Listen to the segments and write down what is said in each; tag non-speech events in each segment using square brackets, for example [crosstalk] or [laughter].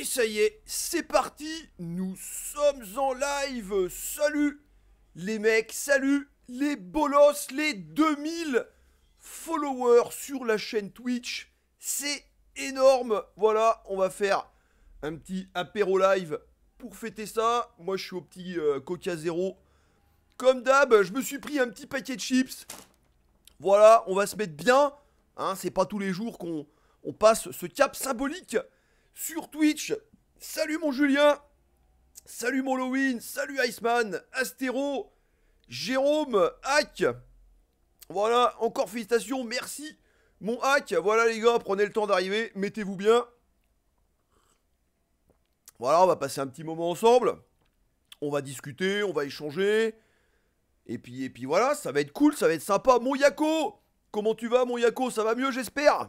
Et ça y est, c'est parti, nous sommes en live, salut les mecs, salut les bolos, les 2000 followers sur la chaîne Twitch, c'est énorme, voilà, on va faire un petit apéro live pour fêter ça, moi je suis au petit euh, coca Zero. comme d'hab, je me suis pris un petit paquet de chips, voilà, on va se mettre bien, hein, c'est pas tous les jours qu'on passe ce cap symbolique sur Twitch. Salut mon Julien, salut mon Halloween, salut Iceman, Astéro, Jérôme, Hack. Voilà, encore félicitations, merci mon Hack. Voilà les gars, prenez le temps d'arriver, mettez-vous bien. Voilà, on va passer un petit moment ensemble. On va discuter, on va échanger. Et puis, et puis voilà, ça va être cool, ça va être sympa. Mon Yako, comment tu vas, mon Yako Ça va mieux, j'espère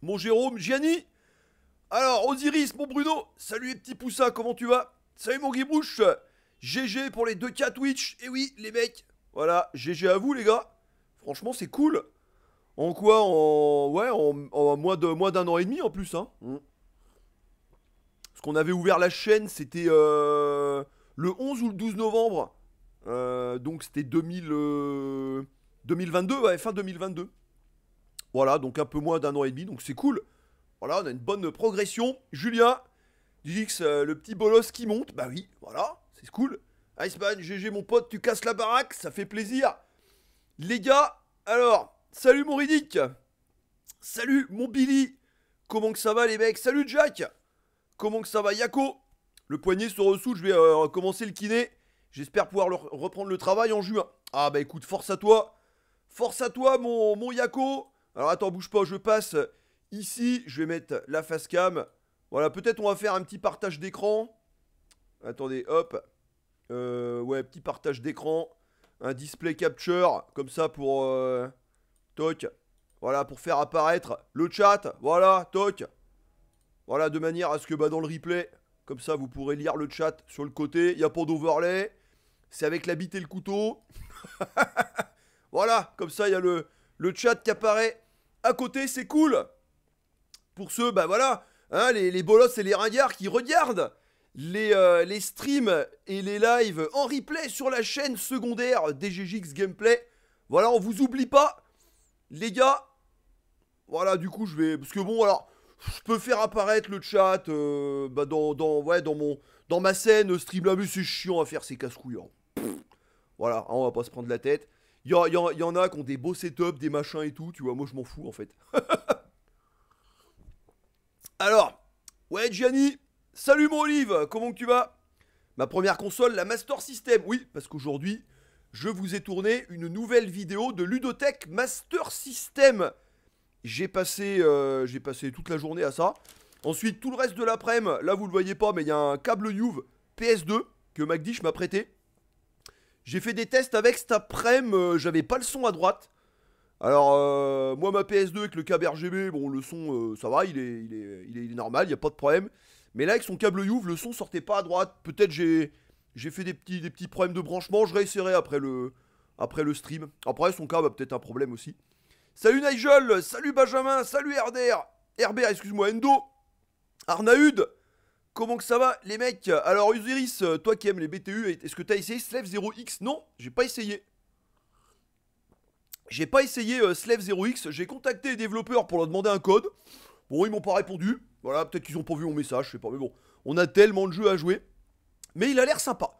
Mon Jérôme, Gianni alors, Osiris, mon Bruno, salut les petits poussins, comment tu vas Salut mon gibouche. GG pour les deux k Twitch, et eh oui, les mecs Voilà, GG à vous les gars Franchement, c'est cool en quoi En, ouais, en, moins d'un an et demi en plus. Hein. Parce mm. qu'on avait ouvert la chaîne, c'était euh, le 11 ou le 12 novembre. Euh, donc c'était 2022, euh, ouais, fin 2022. Voilà, donc un peu moins d'un an et demi, donc c'est cool. Voilà, on a une bonne progression. Julien, Dix, euh, le petit bolos qui monte. Bah oui, voilà, c'est cool. Iceman, GG mon pote, tu casses la baraque, ça fait plaisir. Les gars, alors, salut mon Riddick. Salut mon Billy. Comment que ça va les mecs Salut Jack. Comment que ça va Yako Le poignet se ressoude, je vais euh, recommencer le kiné. J'espère pouvoir reprendre le travail en juin. Ah bah écoute, force à toi. Force à toi mon, mon Yako. Alors attends, bouge pas, je passe. Ici, je vais mettre la face cam. Voilà, peut-être on va faire un petit partage d'écran. Attendez, hop. Euh, ouais, petit partage d'écran. Un display capture, comme ça pour... Euh, toc. Voilà, pour faire apparaître le chat. Voilà, toc. Voilà, de manière à ce que bah, dans le replay, comme ça, vous pourrez lire le chat sur le côté. Il n'y a pas d'overlay. C'est avec la bite et le couteau. [laughs] voilà, comme ça, il y a le chat qui apparaît à côté. C'est cool. Pour ceux, ben voilà, hein, les, les, bolosses et les ringards qui regardent les, euh, les streams et les lives en replay sur la chaîne secondaire DGGX Gameplay. Voilà, on vous oublie pas, les gars. Voilà, du coup, je vais. Parce que bon, alors, je peux faire apparaître le chat euh, bah, dans, ouais, dans, mon, dans ma scène là ah, mais c'est chiant à faire, ces casse couilles hein. Voilà, hein, on va pas se prendre la tête. Il y, y, y, en a qui ont des beaux setups, des machins et tout, tu vois. Moi, je m'en fous, en fait. [laughs] Alors, ouais Gianni, salut mon Olive, comment tu vas Ma première console, la Master System. Oui, parce qu'aujourd'hui, je vous ai tourné une nouvelle vidéo de Ludotech Master System. J'ai passé, euh, passé toute la journée à ça. Ensuite, tout le reste de l'après-midi, là vous le voyez pas, mais il y a un câble Youve PS2 que MacDish m'a prêté. J'ai fait des tests avec cet après-midi, euh, j'avais pas le son à droite. Alors, euh, moi, ma PS2 avec le câble RGB, bon, le son, euh, ça va, il est, il est, il est, normal, il n'y a pas de problème. Mais là, avec son câble Youve, le son sortait pas à droite. Peut-être j'ai, j'ai fait des petits, des petits problèmes de branchement. Je réessayerai après le, après le stream. Après, son câble a peut-être un problème aussi. Salut Nigel, salut Benjamin, salut Herder Herbert, excuse-moi, Endo, Arnaud, comment que ça va les mecs Alors Usiris, toi qui aimes les BTU, est-ce que t'as essayé Slave 0X Non, j'ai pas essayé. J'ai pas essayé euh, Slave 0x, j'ai contacté les développeurs pour leur demander un code. Bon, ils m'ont pas répondu. Voilà, peut-être qu'ils ont pas vu mon message, je sais pas, mais bon. On a tellement de jeux à jouer. Mais il a l'air sympa.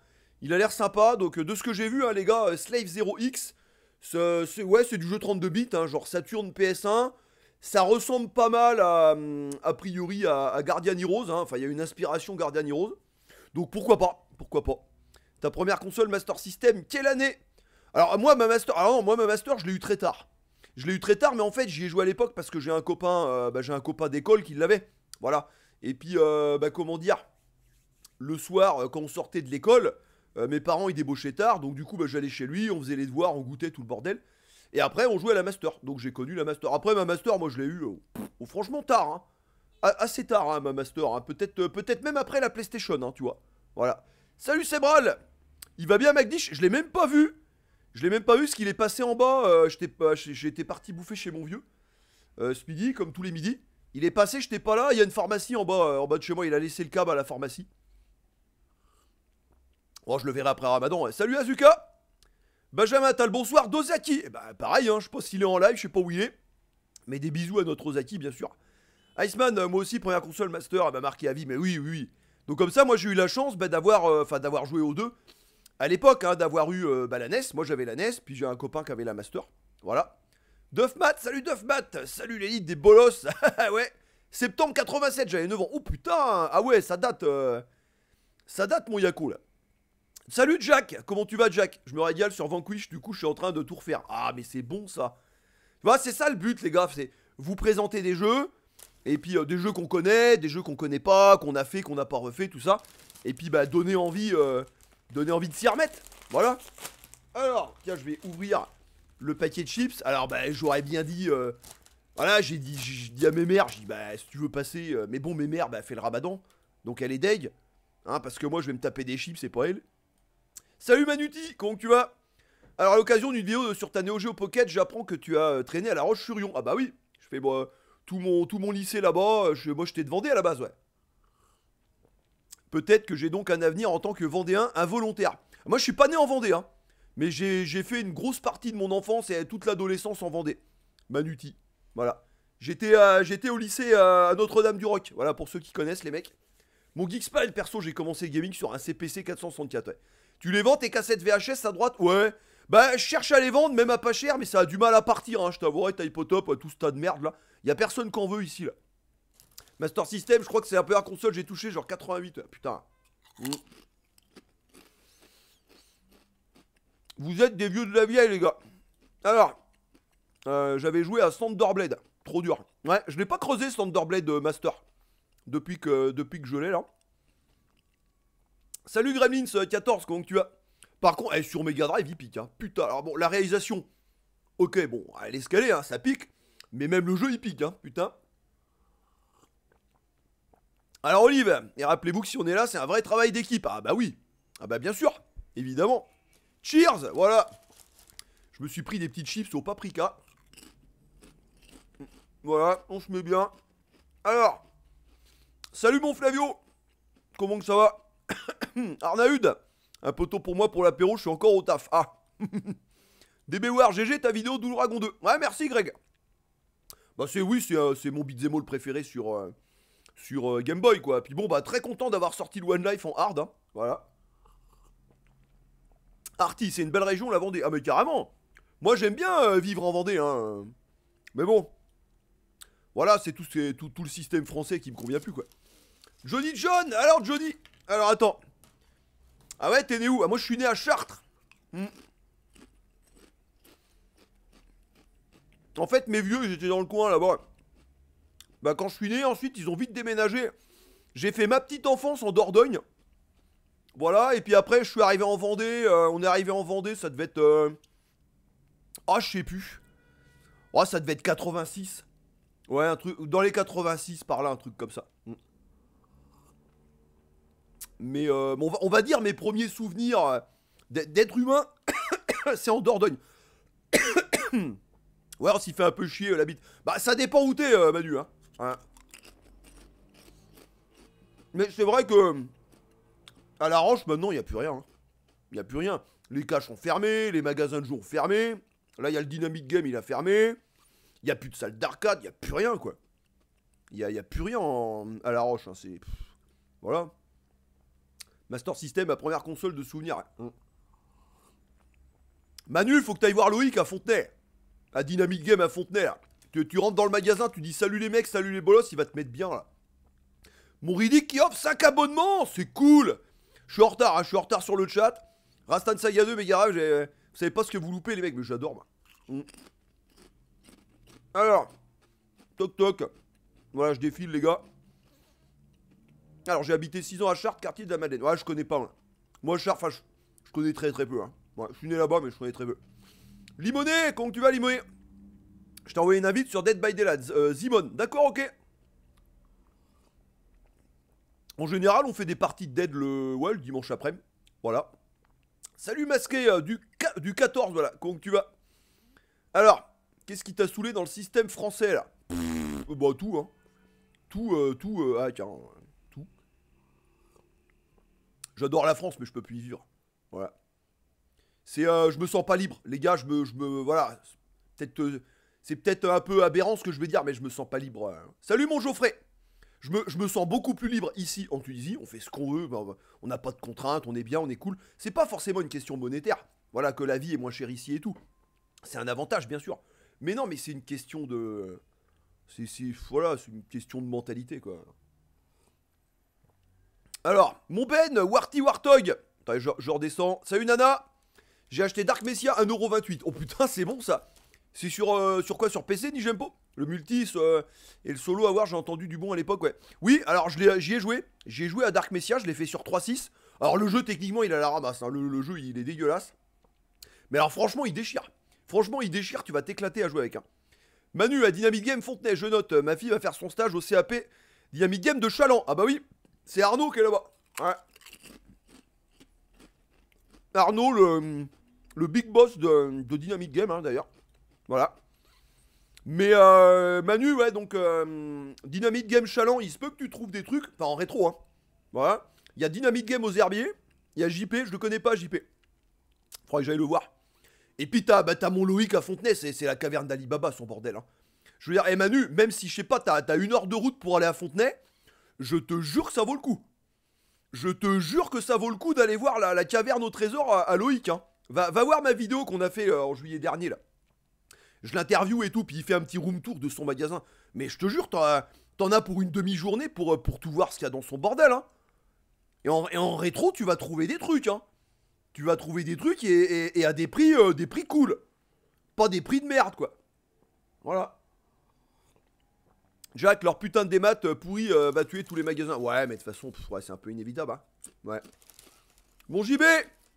Il a l'air sympa, donc euh, de ce que j'ai vu, hein, les gars, euh, Slave 0x, c'est du jeu 32 bits, hein, genre Saturn PS1. Ça ressemble pas mal à, hum, a priori, à, Guardian Heroes. Hein. Enfin, il y a une inspiration Guardian Heroes. Donc pourquoi pas Pourquoi pas Ta première console Master System, quelle année alors moi ma master, alors ah moi ma master, je l'ai eu très tard. Je l'ai eu très tard, mais en fait j'y ai joué à l'époque parce que j'ai un copain, euh, bah, j'ai un copain d'école qui l'avait, voilà. Et puis euh, bah, comment dire, le soir euh, quand on sortait de l'école, mes parents ils débauchaient tard, donc du coup bah, j'allais chez lui, on faisait les devoirs, on goûtait tout le bordel. Et après on jouait à la master, donc j'ai connu la master. Après ma master, moi je l'ai eu oh, franchement tard, hein. assez tard hein, ma master, hein. peut-être peut-être même après la PlayStation, tu vois. Voilà. Salut Sebral, il va bien Magdish, je l'ai même pas vu. Je l'ai même pas vu, ce qu'il est passé en bas. Euh, j'étais parti bouffer chez mon vieux. ce euh, midi, comme tous les midis. Il est passé, j'étais pas là. Il y a une pharmacie en bas, euh, en bas de chez moi. Il a laissé le câble à la pharmacie. Oh, je le verrai après Ramadan. Salut Azuka Benjamin le bonsoir. Dozaki eh ben, pareil, hein, je sais pas s'il est en live, je sais pas où il est. Mais des bisous à notre Ozaki, bien sûr. Iceman, moi aussi, première console master, elle m'a marqué à vie, mais oui, oui, oui. Donc comme ça, moi j'ai eu la chance ben, d'avoir d'avoir joué aux deux à l'époque hein, d'avoir eu euh, bah, la NES. Moi j'avais la NES, puis j'ai un copain qui avait la Master. Voilà. Duffmat, salut Duffmat, salut l'élite des bolos. [laughs] Ah ouais. Septembre 87, j'avais 9 ans. Oh putain, ah ouais, ça date. Euh, ça date mon Yako là. Salut Jack, comment tu vas Jack Je me régale sur Vanquish, du coup je suis en train de tout refaire. Ah mais c'est bon ça. Tu vois, c'est ça le but les gars, c'est vous présenter des jeux, et puis euh, des jeux qu'on connaît, des jeux qu'on connaît pas, qu'on a fait, qu'on n'a pas refait, tout ça. Et puis bah donner envie donner envie de s'y remettre. Voilà. Alors, tiens, je vais ouvrir le paquet de chips. Alors, bah, j'aurais bien dit. Euh, voilà, j'ai dit, j'ai dit à mes mères, j'ai dit, bah, si tu veux passer. Euh, mais bon, mes mères, bah, fait le rabadan. Donc, elle est deg. Hein, parce que moi, je vais me taper des chips, c'est pas elle. Salut Manuti, comment tu vas Alors, à l'occasion d'une vidéo euh, sur ta Neo Geo Pocket, j'apprends que tu as traîné à la Roche-sur-Yon. Ah, bah oui, je fais moi, bah, tout, mon, tout mon lycée là-bas. Je, moi, je t'ai demandé à la base, ouais. Peut-être que j'ai donc un avenir en tant que Vendéen involontaire. Moi, je suis pas né en Vendée, hein. Mais j'ai fait une grosse partie de mon enfance et toute l'adolescence en Vendée. Manuti. Voilà. J'étais au lycée à Notre-Dame-du-Roc. Voilà, pour ceux qui connaissent, les mecs. Mon Geekspile, perso, j'ai commencé le gaming sur un CPC 464. Tu les vends tes cassettes VHS à droite Ouais. Bah, je cherche à les vendre, même à pas cher, mais ça a du mal à partir, hein, je t'avouerai, t'as tout ce tas de merde là. Il Y a personne en veut ici là. Master System, je crois que c'est un peu un console j'ai touché, genre 88. Putain. Mm. Vous êtes des vieux de la vieille, les gars. Alors, euh, j'avais joué à Thunderblade. Trop dur. Ouais, je l'ai pas creusé, Thunderblade euh, Master. Depuis que, depuis que je l'ai, là. Salut Gremlins14, euh, comment tu vas Par contre, sur Mega Drive, il pique. Hein. Putain, alors bon, la réalisation. Ok, bon, elle est scalée, hein, ça pique. Mais même le jeu, il pique, hein, putain. Alors Olive, et rappelez-vous que si on est là, c'est un vrai travail d'équipe. Ah bah oui. Ah bah bien sûr, évidemment. Cheers, voilà. Je me suis pris des petites chips au paprika. Voilà, on se met bien. Alors, salut mon Flavio. Comment que ça va [coughs] Arnaud, un poteau pour moi pour l'apéro, je suis encore au taf. Ah. [laughs] D.B.O.R.G.G, GG, ta vidéo Dragon 2. Ouais, merci Greg. Bah c'est oui, c'est euh, mon bizemol préféré sur, euh, sur euh, Game Boy, quoi. Puis bon, bah, très content d'avoir sorti le One Life en hard, hein. Voilà. Arty, c'est une belle région, la Vendée. Ah, mais carrément Moi, j'aime bien euh, vivre en Vendée, hein. Mais bon. Voilà, c'est tout, tout, tout, le système français qui me convient plus, quoi. Johnny John Alors, Johnny Alors, attends. Ah ouais, t'es né où Ah, moi, je suis né à Chartres. Hmm. En fait, mes vieux, j'étais dans le coin, là-bas. Bah, quand je suis né, ensuite, ils ont vite déménagé. J'ai fait ma petite enfance en Dordogne. Voilà, et puis après, je suis arrivé en Vendée. Euh, on est arrivé en Vendée, ça devait être. Euh, ah, je sais plus. Ah, ça devait être 86. Ouais, un truc. Dans les 86, par là, un truc comme ça. Mm. Mais euh, on, va, on, va, dire mes premiers souvenirs d'être humain, [coughs] c'est en Dordogne. [coughs] ouais, on s'y fait un peu chier, la bite. Bah, ça dépend où t'es, Manu, hein. Mais c'est vrai que. À la Roche maintenant, il n'y a plus rien. Hein. Il n'y a plus rien. Les caches sont fermées, les magasins de jour ont fermé. Là, il y a le Dynamic Game, il a fermé. Il n'y a plus de salle d'arcade, il n'y a plus rien, quoi. Il n'y a, plus rien à la roche. Hein, c'est. Voilà. Master System, ma première console de souvenir Manu mm. Manu, faut que tu ailles voir Loïc à Fontenay. À Dynamic Game à Fontenay. Tu, rentres dans le magasin, tu dis salut les mecs, salut les bolosses, il va te mettre bien là. Mon qui offre 5 abonnements, c'est cool. Je suis en retard, hein, je suis en retard sur le chat. Rastan Saga 2, mais garage, vous savez pas ce que vous loupez les mecs, mais j'adore mm. Alors, toc toc. Voilà, je défile les gars. Alors, j'ai habité 6 ans à Chartres, quartier de la Madeleine. Ouais, je connais pas. Moi, Chartres, je, connais très très peu. Hein. je suis né là-bas, mais je connais très peu. Limoné, comment tu vas, Limoné je t'ai envoyé une invite sur Dead by Daylight, euh, D'accord, ok. En général, on fait des parties de Dead le, ouais, dimanche après. Voilà. Salut masqué euh, du, du 14, voilà. Comment tu vas Alors, qu'est-ce qui t'a saoulé dans le système français là euh, Bah tout, hein. Tout, euh, tout, ah tiens, tout. J'adore la France, mais je peux plus y vivre. Voilà. C'est, je me sens pas libre, les gars. Je me, je me, voilà. Peut-être c'est peut-être un peu aberrant ce que je vais dire, mais je me sens pas libre. Hein. Salut mon Geoffrey je me, sens beaucoup plus libre ici en Tunisie, on fait ce qu'on veut, on n'a pas de contraintes, on est bien, on est cool. C'est pas forcément une question monétaire, voilà, que la vie est moins chère ici et tout. C'est un avantage, bien sûr. Mais non, mais c'est une question de. C'est, voilà, c'est une question de mentalité, quoi. Alors, mon Ben, Warty Wartog. Attends, je, redescends. Salut Nana. J'ai acheté Dark Messia 1,28€. Oh putain, c'est bon ça. C'est sur, euh, sur quoi Sur PC, Nijempo Le multis euh, et le solo à voir, j'ai entendu du bon à l'époque, ouais. Oui, alors j'y ai joué. J'ai joué à Dark Messiah, je l'ai fait sur 3.6. Alors le jeu, techniquement, il a la ramasse. Hein. Le, jeu, il est dégueulasse. Mais alors franchement, il déchire. Franchement, il déchire, tu vas t'éclater à jouer avec. Manu à Dynamic Game Fontenay, je note, ma fille va faire son stage au CAP Dynamic Game de Chaland. Ah bah oui, c'est Arnaud qui est là-bas. Arnaud, le, big boss de, de Dynamic Game, hein, d'ailleurs. Voilà. Mais euh, Manu, ouais, donc euh, Dynamite Game Chaland, il se peut que tu trouves des trucs, enfin en rétro, hein. Voilà. Il y a Dynamite Game aux Herbiers, il y a JP, je le connais pas, JP. Faudrait que j'aille le voir. Et puis t'as bah, mon Loïc à Fontenay, c'est la caverne d'Alibaba, son bordel. Hein. Je veux dire, eh, Manu, même si je sais pas, t'as une heure de route pour aller à Fontenay, je te jure que ça vaut le coup. Je te jure que ça vaut le coup d'aller voir la, caverne au trésor à, Loïc. Hein. Va, voir ma vidéo qu'on a fait euh, en juillet dernier là je l'interview et tout, puis il fait un petit room tour de son magasin. Mais je te jure, t'en as, pour une demi-journée pour, euh, pour tout voir ce qu'il y a dans son bordel. Hein. Et, en, rétro, tu vas trouver des trucs. Hein. Tu vas trouver des trucs et, à des prix, euh, des prix cool. Pas des prix de merde, quoi. Voilà. Jack, leur putain de démat euh, pourri va tuer tous les magasins. Ouais, mais de toute façon, c'est un peu inévitable. Hein. Ouais. Mon JB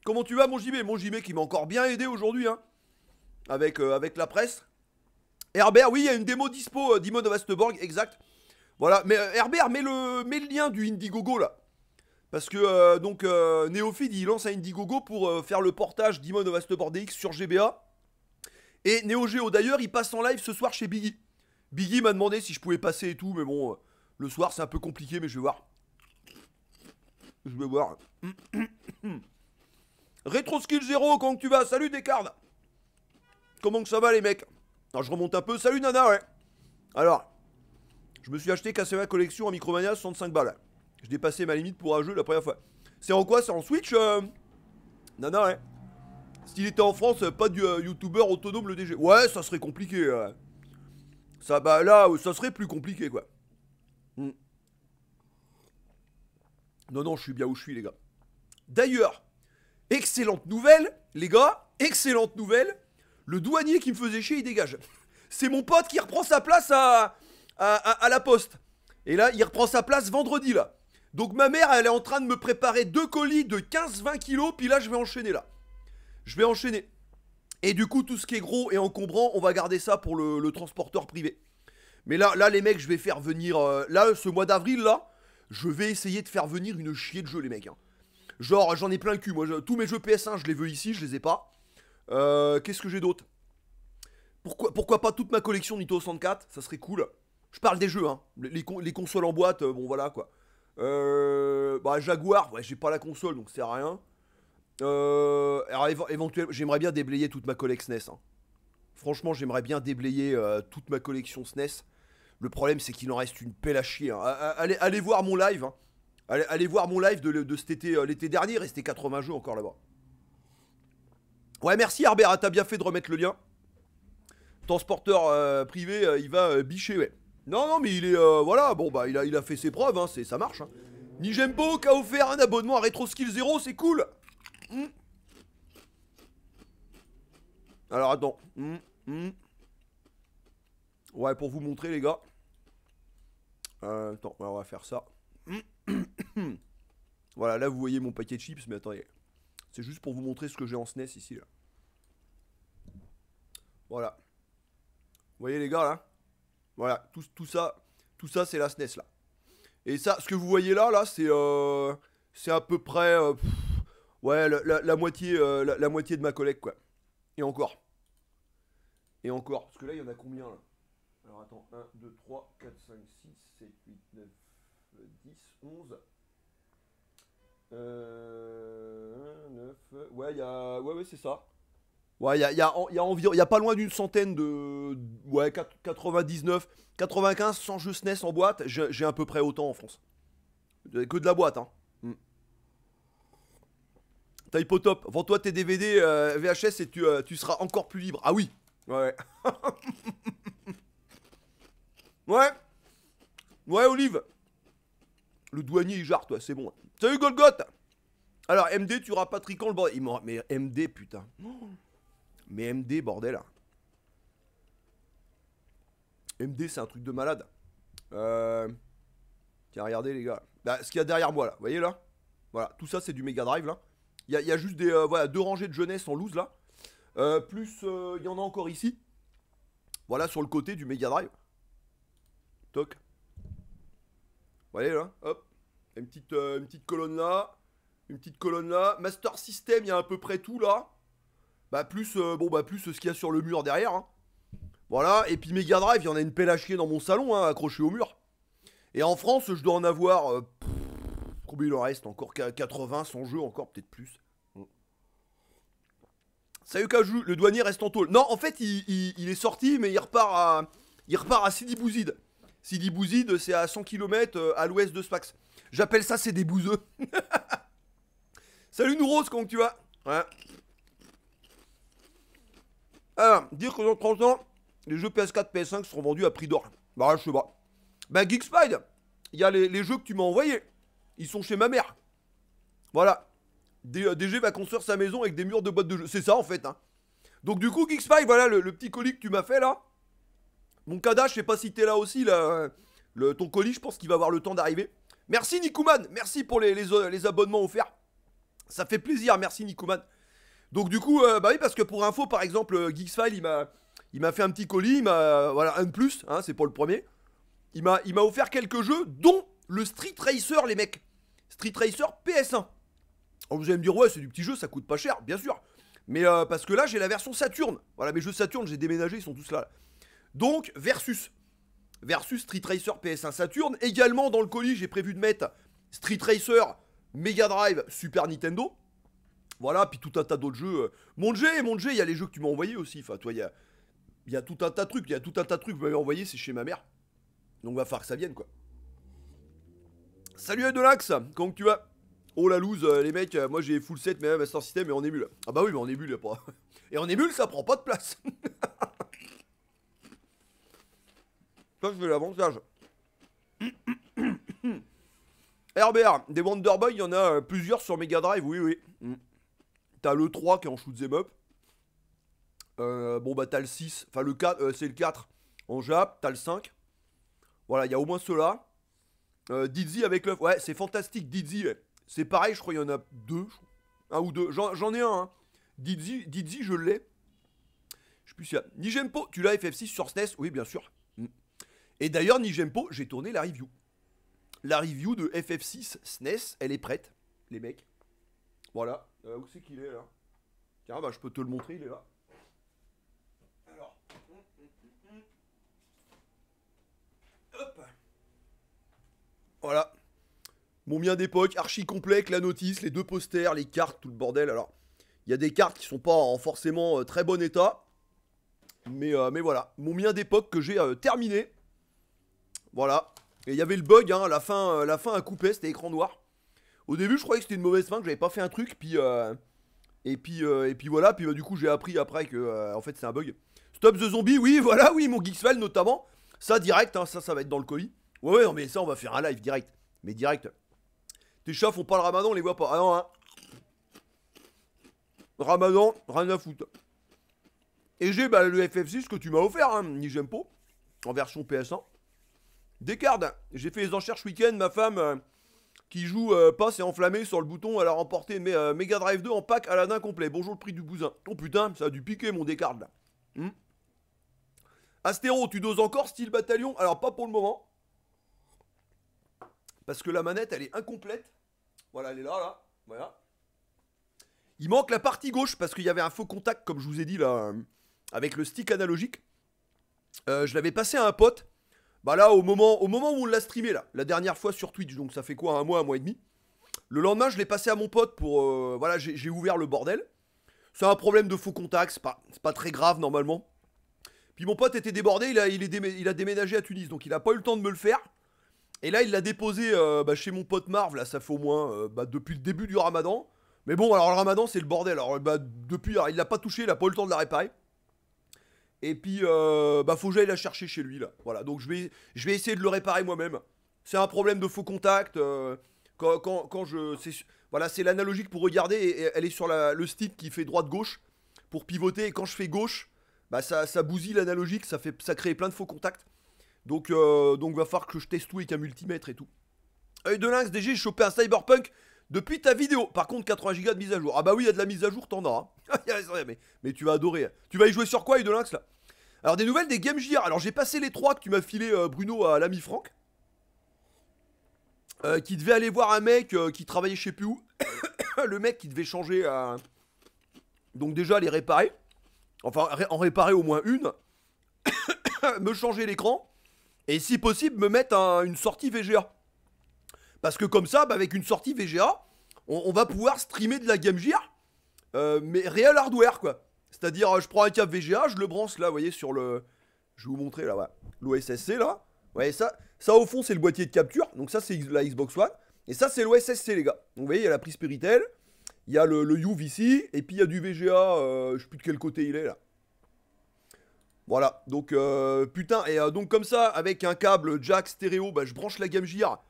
Comment tu vas, mon JB Mon JB qui m'a encore bien aidé aujourd'hui, hein avec, euh, avec la presse. Herbert, oui, il y a une démo dispo, euh, Demon of Astborg, exact. Voilà, mais euh, Herbert, mets le, mets le lien du Indiegogo là. Parce que donc il lance un Indiegogo pour faire le portage d'Imon Astborg DX sur GBA. Et Neo d'ailleurs il passe en live ce soir chez Biggie. Biggie m'a demandé si je pouvais passer et tout, mais bon, le soir c'est un peu compliqué, mais je vais voir. Je vais voir. [coughs] retroskill 0, quand tu vas, salut Descartes Comment que ça va les mecs Alors ah, je remonte un peu. Salut Nana, ouais. Alors, je me suis acheté casser ma collection en Micromania 65 balles. Je dépassais ma limite pour un jeu la première fois. C'est en quoi C'est en Switch euh, Nana, ouais. S'il était en France, pas du euh, youtubeur autonome le DG. Ouais, ça serait compliqué. Ça, bah là, euh, ça serait plus compliqué quoi. Hmm. Non, non, je suis bien où je suis, les gars. D'ailleurs, excellente nouvelle, les gars, excellente nouvelle. Le douanier qui me faisait chier, il dégage. C'est mon pote qui reprend sa place à, à, la poste. Et là, il reprend sa place vendredi, là. Donc ma mère, elle est en train de me préparer deux colis de 15-20 kilos, puis là, je vais enchaîner, là. Je vais enchaîner. Et du coup, tout ce qui est gros et encombrant, on va garder ça pour le, transporteur privé. Mais là, là, les mecs, je vais faire venir... Euh, là, ce mois d'avril, là, je vais essayer de faire venir une chier de jeu les mecs. Hein. Genre, j'en ai plein le cul, moi. tous mes jeux PS1, je les veux ici, je les ai pas. Euh, qu'est-ce que j'ai d'autre pourquoi, pourquoi pas toute ma collection Nintendo 64 Ça serait cool. Je parle des jeux, hein. Les, consoles en boîte, euh, bon voilà quoi. Euh, bah, Jaguar, ouais, j'ai pas la console donc c'est rien. alors éventuellement, j'aimerais bien déblayer toute ma collection SNES. E hein. Franchement, j'aimerais bien déblayer toute ma collection SNES. E le problème, c'est qu'il en reste une pelle à chier. Hein. Allez, allez, voir mon live. Hein. Allez, voir mon live de, cet été, l'été dernier. Restait 80 jeux encore là-bas. Ouais, merci Herbert, t'as bien fait de remettre le lien. Transporteur euh, privé, euh, il va euh, bicher, ouais. Non, non, mais il est. voilà, bon, bah, il a, il a fait ses preuves, hein, ça marche. Hein. Nijembo qui a offert un abonnement à Skill 0, c'est cool. Hmm. Alors, attends. Hmm, hmm. Ouais, pour vous montrer, les gars. attends, on va faire ça. [coughs] voilà, là, vous voyez mon paquet de chips, mais attendez. C'est juste pour vous montrer ce que j'ai en SNES e ici. Là. Voilà. Vous voyez les gars là Voilà, tout, ça, tout ça c'est la SNES e là. Et ça, ce que vous voyez là, là, c'est euh, c'est à peu près euh, ouais la, moitié euh, la, moitié de ma collègue quoi. Et encore. Et encore. Parce que là, il y en a combien là Alors attends, 1, 2, 3, 4, 5, 6, 7, 8, 9, 10, 11. Euh, ouais, y ouais, ouais c'est ça. Ouais, il y a, environ, il y a pas loin d'une centaine de, ouais, 99, 95, sans jeux SNES en boîte. J'ai à peu près autant en France. Euh, que de la boîte, hein. Mm. Type top, vends-toi tes DVD VHS euh, et tu, euh, tu seras encore plus libre. Ah oui, ouais. [laughs] ouais, ouais, Olive. Le douanier il jarre, toi, c'est bon. Salut Golgoth Alors MD tu pas quand le bordel Mais MD putain. Mais MD bordel. Hein. MD c'est un truc de malade. Euh... Tiens regardez les gars. Bah, ce qu'il y a derrière moi là, vous voyez là Voilà, tout ça c'est du Mega Drive là. Il y a, juste des, euh, voilà, deux rangées de jeunesse en loose là. Euh, plus euh, il y en a encore ici. Voilà sur le côté du Mega Drive. Toc. Vous voyez là Hop. Une petite, euh, une petite colonne là. Une petite colonne là. Master System, il y a à peu près tout là. Bah plus, euh, bon, bah plus euh, ce qu'il y a sur le mur derrière. Hein. Voilà, et puis mes Drive, il y en a une pelle à chier dans mon salon, hein, accrochée au mur. Et en France, je dois en avoir... combien il en reste Encore 80, 100 jeux, encore peut-être plus. Sayuka Sayukaju, le douanier reste en tôle. Non, en fait, il, est sorti, mais il repart à, il repart à Sidi Bouzid. Sidi Bouzid, c'est à 100 km à l'ouest de spax J'appelle ça c'est des bouseux. [laughs] Salut nous Rose, comment tu vas Alors, dire que dans 30 ans, les jeux PS4, PS5 seront vendus à prix d'or. Bah, je sais pas. Bah, Geekspide, il y a les, jeux que tu m'as envoyés. Ils sont chez ma mère. Voilà. DG euh, va construire sa maison avec des murs de boîtes de jeux. C'est ça, en fait. Hein. Donc, du coup, Geek voilà le, petit colis que tu m'as fait là. Mon Kada, je sais pas si t'es là aussi. Euh, le, ton colis, je pense qu'il va avoir le temps d'arriver. Merci Nikuman, merci pour les, abonnements offerts. Ça fait plaisir, merci Nikuman. Donc du coup, euh, bah oui, parce que pour info, par exemple, euh, Geeksfile, il m'a, il m'a fait un petit colis, il m'a, voilà, un de plus, hein, c'est pour le premier. Il m'a, il m'a offert quelques jeux, dont le Street Racer, les mecs. Street Racer PS1. Alors vous allez me dire, ouais, c'est du petit jeu, ça coûte pas cher, bien sûr. Mais euh, parce que là, j'ai la version Saturn. Voilà, mes jeux Saturn, j'ai déménagé, ils sont tous là. Donc, versus versus Street Racer PS1 Saturn. Également dans le colis, j'ai prévu de mettre Street Racer, Mega Drive, Super Nintendo. Voilà, puis tout un tas d'autres jeux. Euh. Mon G, mon G, il y a les jeux que tu m'as envoyés aussi. Enfin, toi, il y a, tout un tas de trucs. Il y a tout un tas de trucs que vous m'avez envoyés c'est chez ma mère. Donc, va falloir que ça vienne, quoi. Salut Adelax, comment tu vas Oh la loose, euh, les mecs, euh, moi j'ai full set, mais Master System mais on émule. Ah bah oui, mais on émule, pas. [laughs] Et on émule, ça prend pas de place. [laughs] Ça, je fais l'avantage. Herbert, [coughs] des Wonder Boy, il y en a euh, plusieurs sur Mega Drive, oui, oui. Mm. T'as le 3 qui est en shoot them up. Euh, bon, bah, t'as le 6, enfin, le 4, euh, c'est le 4 en Jap, t'as le 5. Voilà, il y a au moins ceux-là. avec le... ouais, c'est fantastique, Dizzy. C'est pareil, je crois, qu'il y en a deux, un ou deux. J'en ai un, hein. Didzy, Dizzy, je l'ai. Je sais plus si y a... Nijempo, tu l'as FF6 sur SNES e Oui, bien sûr. Et d'ailleurs, Nijempo, j'ai tourné la review. La review de FF6 SNES, e elle est prête, les mecs. Voilà. Euh, où c'est qu'il est là Tiens, bah, je peux te le montrer, il est là. Alors. Hop. Voilà. Mon mien d'époque, archi complet, la notice, les deux posters, les cartes, tout le bordel. Alors, il y a des cartes qui sont pas en forcément euh, très bon état. Mais, euh, mais voilà, mon mien d'époque que j'ai terminé. Voilà. Et il y avait le bug, hein, la fin, a euh, la fin coupé, c'était écran noir. Au début, je croyais que c'était une mauvaise fin, que j'avais pas fait un truc, puis euh, et puis euh, et puis voilà, puis bah, du coup j'ai appris après que en fait c'est un bug. Stop the zombie, oui, [laughs] voilà, oui, mon Geeksfell notamment, ça direct, hein, ça, ça va être dans le colis. Ouais, ouais, mais ça on va faire un live direct, mais direct. Tes chats font pas le Ramadan, on les voit pas. Ah non, hein. Ramadan, rien à foutre. Et j'ai bah, le FF6 que tu m'as offert, hein, ni en version PS1. Descartes, J'ai fait les enchères ce week-end. Ma femme euh, qui joue euh, pas passe et enflammée sur le bouton. Elle a remporté euh, Mega Drive 2 en pack à nain complet. Bonjour le prix du bousin. Oh putain, ça a dû piquer mon Descartes là. Hmm. Astéro, tu doses encore style bataillon Alors pas pour le moment. Parce que la manette elle est incomplète. Voilà, elle est là, là. Voilà. Il manque la partie gauche parce qu'il y avait un faux contact, comme je vous ai dit là, avec le stick analogique. je l'avais passé à un pote. Bah là, au moment, au moment où on l'a streamé, là, la dernière fois sur Twitch, donc ça fait quoi, un mois, un mois et demi Le lendemain, je l'ai passé à mon pote pour... Euh, voilà, j'ai ouvert le bordel. C'est un problème de faux contact, c'est pas, pas très grave normalement. Puis mon pote était débordé, il a, il, a déménagé à Tunis, donc il a pas eu le temps de me le faire. Et là, il l'a déposé euh, bah, chez mon pote Marv, là, ça fait au moins euh, bah, depuis le début du ramadan. Mais bon, alors le ramadan, c'est le bordel. Alors, bah, depuis, il l'a pas touché, il a pas eu le temps de la réparer. Et puis, euh, bah, faut que j'aille la chercher chez lui, là. Voilà, donc je vais, je vais essayer de le réparer moi-même. C'est un problème de faux contact. Euh, quand, quand, quand, je. Voilà, c'est l'analogique pour regarder. elle est sur le stick qui fait droite-gauche pour pivoter. Et quand je fais gauche, bah, ça, ça bousille l'analogique, ça, fait, ça crée plein de faux contacts. Donc, euh, donc va falloir que je teste tout avec un multimètre et tout. Œil de lynx, DG, j'ai chopé un cyberpunk depuis ta vidéo. Par contre, 80 Go de mise à jour. Ah bah oui, il y a de la mise à jour, t'en as. Hein. [laughs] mais, tu vas adorer. Tu vas y jouer sur quoi, Idolinx, là Alors, des nouvelles des Game Gear, Alors, j'ai passé les trois que tu m'as filé, euh, Bruno, à l'ami Franck. Euh, qui devait aller voir un mec euh, qui travaillait chez sais où. [coughs] le mec qui devait changer Donc, déjà, les réparer. Enfin, en réparer au moins une. [coughs] me changer l'écran. Et si possible, me mettre une sortie VGA. Parce que comme ça, bah, avec une sortie VGA, on, va pouvoir streamer de la Game Gear, euh, mais réel hardware, quoi. C'est-à-dire, euh, je prends un câble VGA, je le branche là, vous voyez, sur le... Je vais vous montrer là, ouais. l'OSSC là. Vous voyez, ça, ça au fond, c'est le boîtier de capture. Donc ça, c'est la Xbox One. Et ça, c'est l'OSSC, les gars. Donc vous voyez, il y a la prise Péritel, il y a le, le ici, et puis il y a du VGA, je euh, je sais plus de quel côté il est là. Voilà, donc putain, et donc comme ça, avec un câble jack stéréo, bah, je branche la Game Gear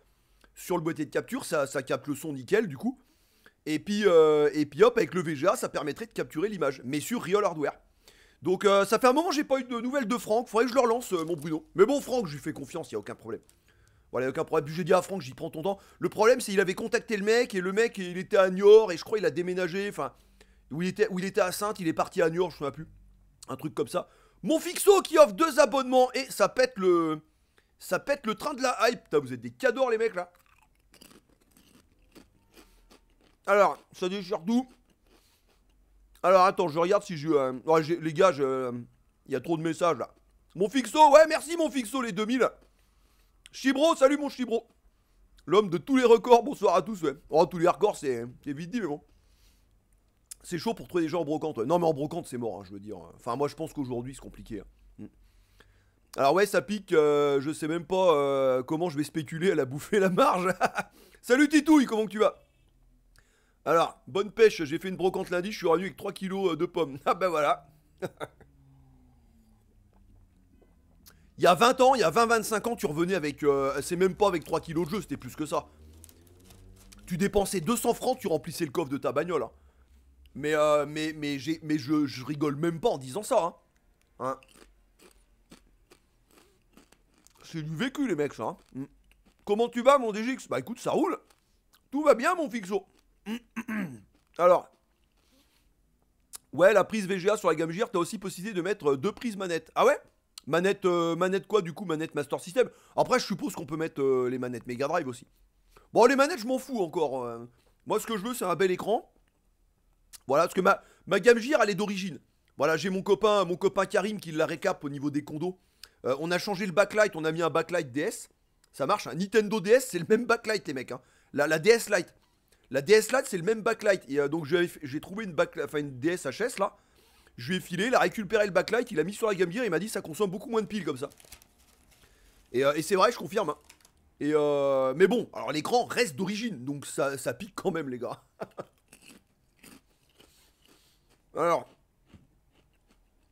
sur le boîtier de capture, ça, capte le son nickel du coup. Et puis, euh, et puis hop, avec le VGA, ça permettrait de capturer l'image, mais sur Real Hardware. Donc euh, ça fait un moment que j'ai pas eu de nouvelles de Franck, faudrait que je leur lance euh, mon Bruno. Mais bon, Franck, je lui fais confiance, y a aucun problème. Voilà, aucun problème. J'ai dit à Franck, j'y prends ton temps. Le problème, c'est qu'il avait contacté le mec, et le mec, il était à Niort, et je crois il a déménagé, enfin, où, il était, où il était à Sainte, il est parti à Niort, je ne sais plus. Un truc comme ça. Mon Fixo qui offre deux abonnements, et ça pète le... Ça pète le train de la hype. vous êtes des cadors, les mecs, là. Alors, ça déchire tout, Alors, attends, je regarde si je. Euh, ouais, les gars, Il euh, y a trop de messages là. Mon fixo, ouais, merci mon fixo, les 2000. Chibro, salut mon Chibro. L'homme de tous les records, bonsoir à tous, ouais. Oh, tous les records, c'est vite dit, mais bon. C'est chaud pour trouver des gens en brocante. Ouais. Non, mais en brocante, c'est mort, hein, je veux dire. Enfin, moi, je pense qu'aujourd'hui, c'est compliqué. Hein. Mm. Alors, ouais, ça pique. Euh, je sais même pas comment je vais spéculer à la bouffer la marge. [laughs] Salut Titouille, comment tu vas alors, bonne pêche, j'ai fait une brocante lundi, je suis revenu avec 3 kilos euh, de pommes. [laughs] Ah ben voilà. [laughs] il y a 20 ans, il y a 20-25 ans, tu revenais avec... Euh, c'est même pas avec 3 kilos de jeu, c'était plus que ça. Tu dépensais 200 francs, tu remplissais le coffre de ta bagnole. Hein. Euh, mais, mais, mais, mais je, je, rigole même pas en disant ça. Hein. Hein. C'est du vécu les mecs ça. Hum. Comment tu vas mon DJX Bah écoute, ça roule. Tout va bien mon Fixo. [clears throat] Alors, ouais, la prise VGA sur la gamme Gear, t'as aussi possibilité de mettre euh, deux prises manettes. Ah ouais Manette, euh, manette quoi du coup Manette Master System. Après, je suppose qu'on peut mettre euh, les manettes Mega Drive aussi. Bon, les manettes, je m'en fous encore. Hein. Moi, ce que je veux, c'est un bel écran. Voilà, parce que ma, ma gamme Gear, elle est d'origine. Voilà, j'ai mon copain, mon copain Karim qui la récap au niveau des condos. on a changé le backlight, on a mis un backlight DS. Ça marche, un Nintendo DS, c'est le même backlight, les mecs. Hein. La, la DS Light. La DS Lite, c'est le même backlight. Et euh, donc, j'ai trouvé une, back, une DSHS là. Je lui ai filé, il a récupéré le backlight, il l'a mis sur la Game Gear, il m'a dit ça consomme beaucoup moins de piles comme ça. Et, euh, c'est vrai, je confirme. Hein. Et euh, mais bon, alors l'écran reste d'origine, donc ça, pique quand même, les gars. [laughs] alors,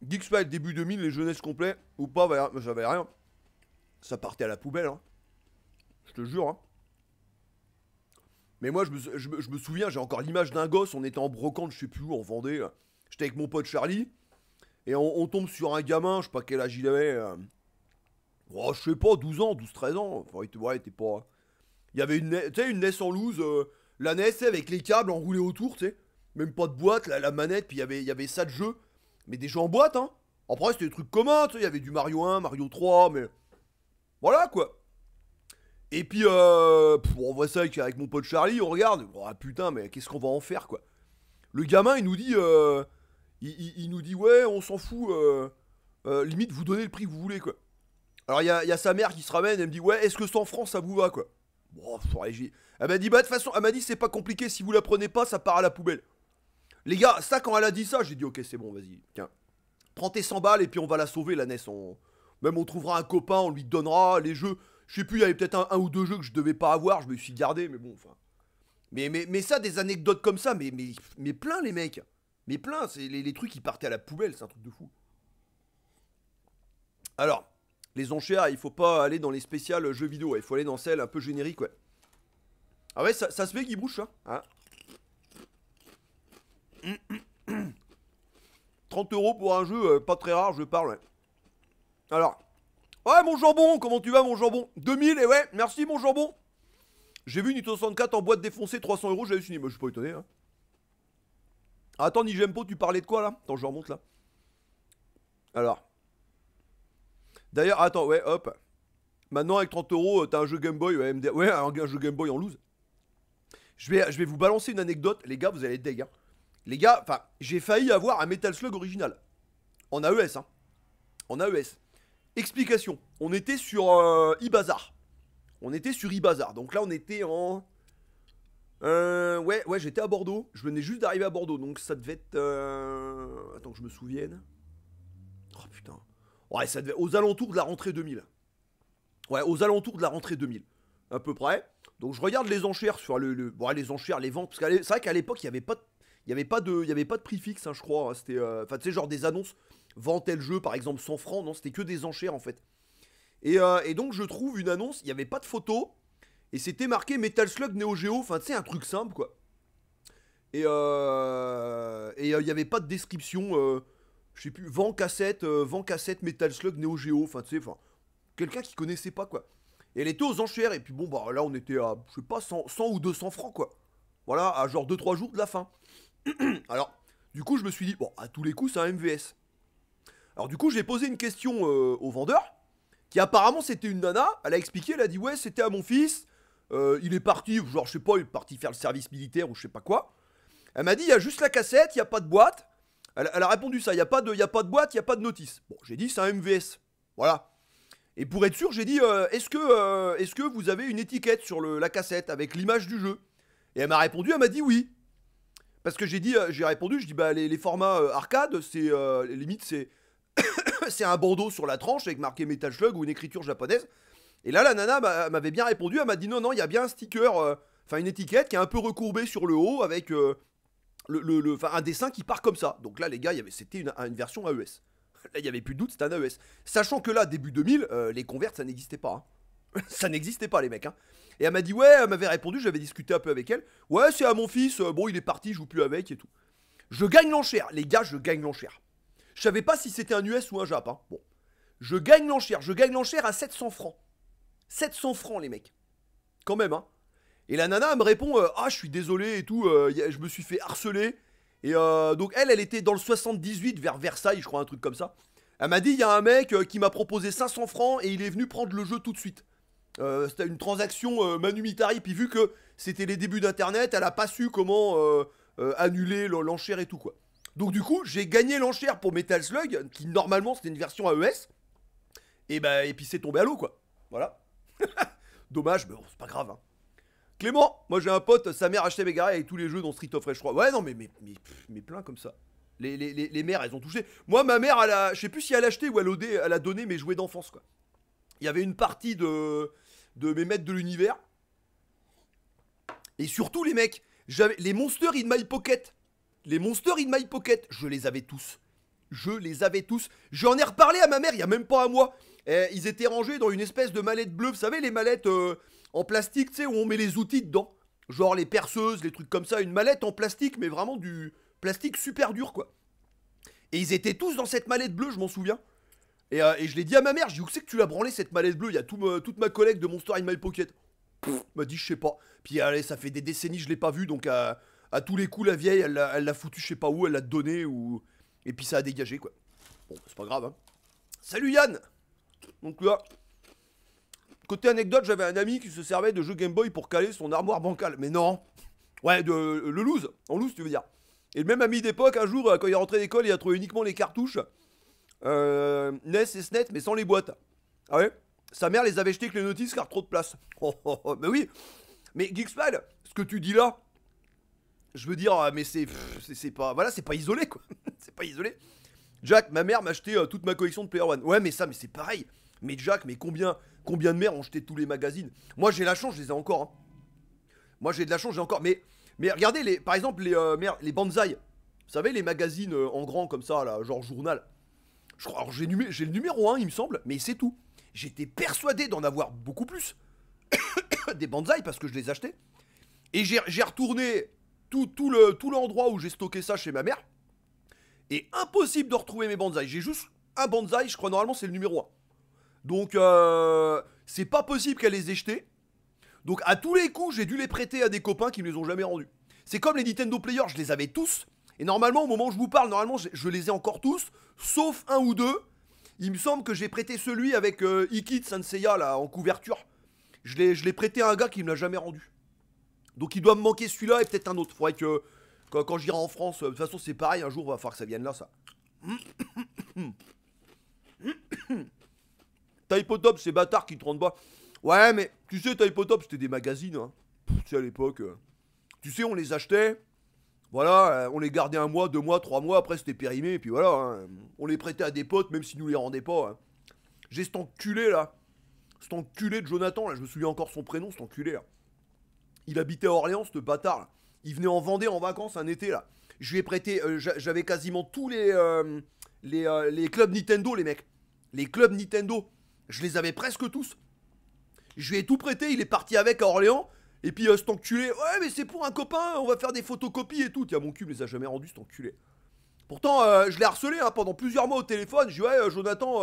Geekspile, début 2000, les jeunesses complets ou pas, bah, j'avais rien. Ça partait à la poubelle, hein. je te jure. Hein. Mais moi, je me, souviens, j'ai encore l'image d'un gosse, on était en brocante, je sais plus où, en Vendée. Euh, j'étais avec mon pote Charlie, et on, tombe sur un gamin, je sais pas quel âge il avait. Euh, oh, je sais pas, 12 ans, 12-13 ans. Enfin, il était, pas. Il y avait une, une NES en loose, euh, la NES avec les câbles enroulés autour, tu sais. Même pas de boîte, la, manette, puis y il y avait ça de jeu. Mais des jeux en boîte, hein. Après, c'était des trucs communs, tu Il y avait du Mario 1, Mario 3, mais. Voilà, quoi. Et puis, euh, on voit ça avec, mon pote Charlie, on regarde. Oh, putain, mais qu'est-ce qu'on va en faire, quoi Le gamin, il nous dit, euh, il, nous dit, ouais, on s'en fout. Euh, euh, limite, vous donnez le prix que vous voulez, quoi. Alors, il y a, sa mère qui se ramène, elle me dit, ouais, est-ce que 100 francs, ça vous va, quoi Bon, Elle m'a dit, bah, de toute façon, elle m'a dit, c'est pas compliqué, si vous la prenez pas, ça part à la poubelle. Les gars, ça, quand elle a dit ça, j'ai dit, ok, c'est bon, vas-y, tiens. Prends tes 100 balles et puis on va la sauver, la NES. Même on trouvera un copain, on lui donnera les jeux. Je sais plus, il y avait peut-être un, ou deux jeux que je devais pas avoir, je me suis gardé, mais bon, enfin. Mais, ça, des anecdotes comme ça, mais, plein, les mecs. Mais plein, c'est les, trucs qui partaient à la poubelle, c'est un truc de fou. Alors, les enchères, il faut pas aller dans les spéciales jeux vidéo, il faut aller dans celles un peu génériques, ouais. Ah ouais, ça, se fait qu'ils bouge, Hein 30 hein. [coughs] euros pour un jeu euh, pas très rare, je parle. Ouais. Alors, Ouais, mon jambon, comment tu vas, mon jambon 2000, et ouais, merci, mon jambon. J'ai vu Nito 64 en boîte défoncée, 300 euros, j'avais fini. Moi, bah, je suis pas étonné. Hein. Attends, Nijempo tu parlais de quoi là Attends, je remonte là. Alors. D'ailleurs, attends, ouais, hop. Maintenant, avec 30 euros, euh, t'as un jeu Game Boy, ouais, un, jeu Game Boy en lose. Je vais, je vais vous balancer une anecdote, les gars, vous allez être deg. Hein. Les gars, enfin, j'ai failli avoir un Metal Slug original. En AES, hein. En AES. Explication. On était sur euh, Ibazar. On était sur Ibazar. Donc là, on était en. Euh, ouais, ouais, j'étais à Bordeaux. Je venais juste d'arriver à Bordeaux. Donc ça devait être. Euh, attends que je me souvienne. Oh putain. Ouais, ça devait. Aux alentours de la rentrée 2000. Ouais, aux alentours de la rentrée 2000. À peu près. Donc je regarde les enchères sur le. Ouais, les enchères, les ventes. Parce que c'est vrai qu'à l'époque, il n'y avait pas de. Il y avait, pas de... Il y avait pas de prix fixe, hein, je crois. C'était. Enfin, tu sais, genre des annonces. Vend tel jeu, par exemple 100 francs, non, c'était que des enchères en fait. Et, euh, donc je trouve une annonce, il n'y avait pas de photo, et c'était marqué Metal Slug Neo Geo, enfin tu sais, un truc simple quoi. Et euh, euh, il n'y avait pas de description, je sais plus, vent cassette, vent cassette Metal Slug Neo Geo, enfin tu sais, quelqu'un qui connaissait pas quoi. Et elle était aux enchères, et puis bon, bah là on était à, je sais pas, 100, 100 ou 200 francs quoi. Voilà, à genre 2-3 jours de la fin. [clears throat] Alors, du coup, je me suis dit, bon, à tous les coups, c'est un MVS. Alors du coup, j'ai posé une question euh, au vendeur, qui apparemment c'était une nana. Elle a expliqué, elle a dit ouais, c'était à mon fils. Euh, il est parti, genre je sais pas, il est parti faire le service militaire ou je sais pas quoi. Elle m'a dit, il y a juste la cassette, il n'y a pas de boîte. Elle, a répondu ça, il n'y a, pas de, y a de boîte, il n'y a pas de notice. Bon, j'ai dit, c'est un MVS. Voilà. Et pour être sûr, j'ai dit, euh, est-ce que, est que vous avez une étiquette sur la cassette avec l'image du jeu Et elle m'a répondu, elle m'a dit oui. Parce que j'ai dit, j'ai répondu, je dis, bah les, formats arcade, c'est limite, c'est [coughs] c'est un bandeau sur la tranche avec marqué Metal Slug ou une écriture japonaise. Et là, la nana m'avait bien répondu, elle m'a dit non, non, il y a bien un sticker, euh, enfin une étiquette qui est un peu recourbée sur le haut avec euh, le, le, un dessin qui part comme ça. Donc là, les gars, c'était une, version AES. [laughs] Là, il n'y avait plus de doute, c'était un AES. Sachant que là, début 2000, euh, les convertes, ça n'existait pas. Hein. [laughs] ça n'existait pas, les mecs. Hein. Et elle m'a dit, ouais, elle m'avait répondu, j'avais discuté un peu avec elle. Ouais, c'est à mon fils, bon, il est parti, je joue plus avec et tout. Je gagne l'enchère, les gars, je gagne l'enchère. Je savais pas si c'était un US ou un Jap. Hein. Bon. Je gagne l'enchère. Je gagne l'enchère à 700 francs. 700 francs, les mecs. Quand même, hein. Et la nana, me répond euh, Ah, je suis désolé et tout. Euh, je me suis fait harceler. Et euh, donc, elle, elle était dans le 78 vers Versailles, je crois, un truc comme ça. Elle m'a dit Il y a un mec qui m'a proposé 500 francs et il est venu prendre le jeu tout de suite. c'était une transaction manumitari. Puis, vu que c'était les débuts d'Internet, elle a pas su comment annuler l'enchère et tout, quoi. Donc du coup, j'ai gagné l'enchère pour Metal Slug, qui normalement c'était une version AES. Et, bah, et puis c'est tombé à l'eau, quoi. Voilà. [laughs] Dommage, mais bon, c'est pas grave. Hein. Clément, moi j'ai un pote, sa mère achetait mes garages avec tous les jeux dans Street of Rage 3. Ouais, non, mais, mais, plein comme ça. Les, mères, elles ont touché. Moi, ma mère, elle a, je sais plus si elle a acheté ou elle, elle a donné mes jouets d'enfance, quoi. Il y avait une partie de, de mes maîtres de l'univers. Et surtout, les mecs, j'avais les Monsters in My Pocket les Monsters in My Pocket, je les avais tous. Je les avais tous. J'en ai reparlé à ma mère il n'y a même pas à moi. Eh, ils étaient rangés dans une espèce de mallette bleue. Vous savez, les mallettes euh, en plastique, tu sais, où on met les outils dedans. Genre les perceuses, les trucs comme ça. Une mallette en plastique, mais vraiment du plastique super dur, quoi. Et ils étaient tous dans cette mallette bleue, je m'en souviens. Et, euh, je l'ai dit à ma mère, je dit où c'est que tu l'as branlé cette mallette bleue Il y a tout toute ma collègue de Monster in My Pocket. Pfff, m'a dit je sais pas. Puis allez, ça fait des décennies je l'ai pas vu, donc euh, à tous les coups, la vieille, elle l'a foutu, je sais pas où, elle l'a donné, ou... et puis ça a dégagé, quoi. Bon, c'est pas grave, hein. Salut Yann Donc là, côté anecdote, j'avais un ami qui se servait de jeu Game Boy pour caler son armoire bancale. Mais non Ouais, de, euh, le loose, en loose, tu veux dire. Et le même ami d'époque, un jour, euh, quand il est rentré d'école, il a trouvé uniquement les cartouches euh, NES et SNES, e mais sans les boîtes. Ah ouais Sa mère les avait jetées avec les notices car trop de place. [laughs] Oh, oh, oh. mais oui Mais Geekspile, ce que tu dis là, je veux dire, ah, mais c'est, pas, voilà, c'est pas isolé quoi. [laughs] c'est pas isolé. Jack, ma mère m'a acheté euh, toute ma collection de Player One. Ouais, mais ça, mais c'est pareil. Mais Jack, mais combien, combien de mères ont jeté tous les magazines Moi, j'ai la chance, je les ai encore. Hein. Moi, j'ai de la chance, j'ai encore. Mais, mais regardez, les, par exemple, les, euh, les Banzai. Vous savez, les magazines euh, en grand comme ça, là, genre journal. Je crois, j'ai, le numéro 1, il me semble, mais c'est tout. J'étais persuadé d'en avoir beaucoup plus. [coughs] des Banzai, parce que je les achetais. Et j'ai retourné tout, le tout l'endroit où j'ai stocké ça chez ma mère. Et impossible de retrouver mes bonsaïs. J'ai juste un bonsaï, je crois normalement c'est le numéro 1. Donc euh, c'est pas possible qu'elle les ait jetés. Donc à tous les coups, j'ai dû les prêter à des copains qui me les ont jamais rendus. C'est comme les Nintendo Players, je les avais tous. Et normalement, au moment où je vous parle, normalement, je, les ai encore tous, sauf un ou deux. Il me semble que j'ai prêté celui avec euh, Ikit Sanseya, là en couverture. Je l'ai prêté à un gars qui me l'a jamais rendu. Donc il doit me manquer celui-là et peut-être un autre. Faudrait que quand, j'irai en France, euh, de toute façon c'est pareil, un jour va falloir que ça vienne là ça. [coughs] Typotop, c'est bâtard qui te rendent pas. Ouais, mais tu sais, Typotop, c'était des magazines. Hein. à l'époque, euh. tu sais, on les achetait. Voilà, euh, on les gardait un mois, deux mois, trois mois. Après, c'était périmé. Et puis voilà, hein. on les prêtait à des potes, même si nous les rendaient pas. Hein. J'ai cet enculé là. Cet enculé de Jonathan, là, je me souviens encore son prénom, cet enculé là. Il habitait à Orléans, ce bâtard. Il venait en Vendée en vacances un été là. Je lui ai prêté, euh, j'avais quasiment tous les euh, euh, les, clubs Nintendo, les mecs. Les clubs Nintendo, je les avais presque tous. Je lui ai tout prêté, il est parti avec à Orléans. Et puis cet enculé, ouais mais c'est pour un copain, on va faire des photocopies et tout. Tiens mon cul il les a jamais rendus cet enculé. Pourtant je l'ai harcelé hein, pendant plusieurs mois au téléphone. Je lui ai dit, ouais Jonathan,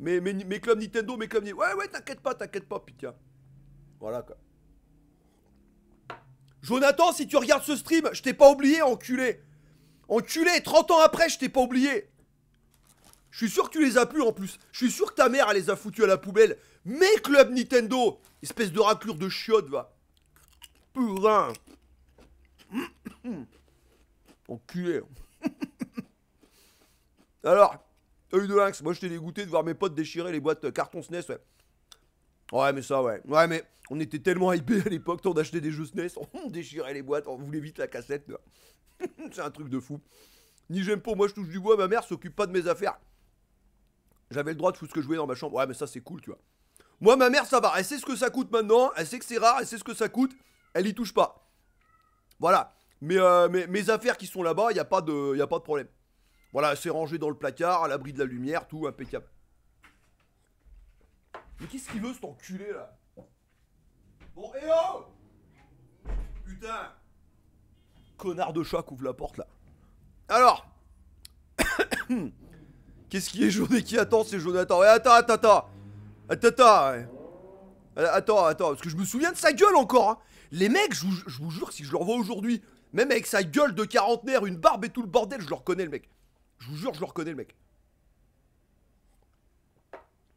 mes, mes, clubs Nintendo, mes clubs... Ouais ouais t'inquiète pas, t'inquiète pas, putain. Voilà quoi. Jonathan, si tu regardes ce stream, je t'ai pas oublié, enculé. Enculé, 30 ans après, je t'ai pas oublié. Je suis sûr que tu les as plus en plus. Je suis sûr que ta mère, elle les a foutus à la poubelle. Mais Club Nintendo Espèce de raclure de chiotte, va. Putain. [coughs] Enculé. [laughs] Alors, œil de lynx, moi j'étais dégoûté de voir mes potes déchirer les boîtes euh, carton SNES, e ouais. Ouais, mais ça, ouais. Ouais, mais on était tellement hypé à l'époque, on achetait des jeux SNES, e on [laughs] déchirait les boîtes, on voulait vite la cassette. [laughs] C'est un truc de fou. Ni j'aime pas, moi, je touche du bois, ma mère s'occupe pas de mes affaires. J'avais le droit de foutre ce que je voulais dans ma chambre. Ouais, mais ça, c'est cool, tu vois. Moi, ma mère, ça va. Elle sait ce que ça coûte maintenant. Elle sait que c'est rare. Elle sait ce que ça coûte. Elle y touche pas. Voilà. Mais, euh, mes affaires qui sont là-bas, il n'y a, pas de, y a pas de problème. Voilà, c'est rangé dans le placard, à l'abri de la lumière, tout impeccable. Mais qu'est-ce qu'il veut, cet enculé, là Bon, hé oh Putain Connard de chat ouvre la porte là. Alors [coughs] Qu'est-ce qui est jaune qui attend C'est Jonathan. Et eh, attends, attends, attends Attends, euh, attends Attends, parce que je me souviens de sa gueule encore hein. Les mecs, je vous, je vous jure, si je le vois aujourd'hui, même avec sa gueule de quarantenaire, une barbe et tout le bordel, je leur connais le mec. Je vous jure, je leur reconnais le mec.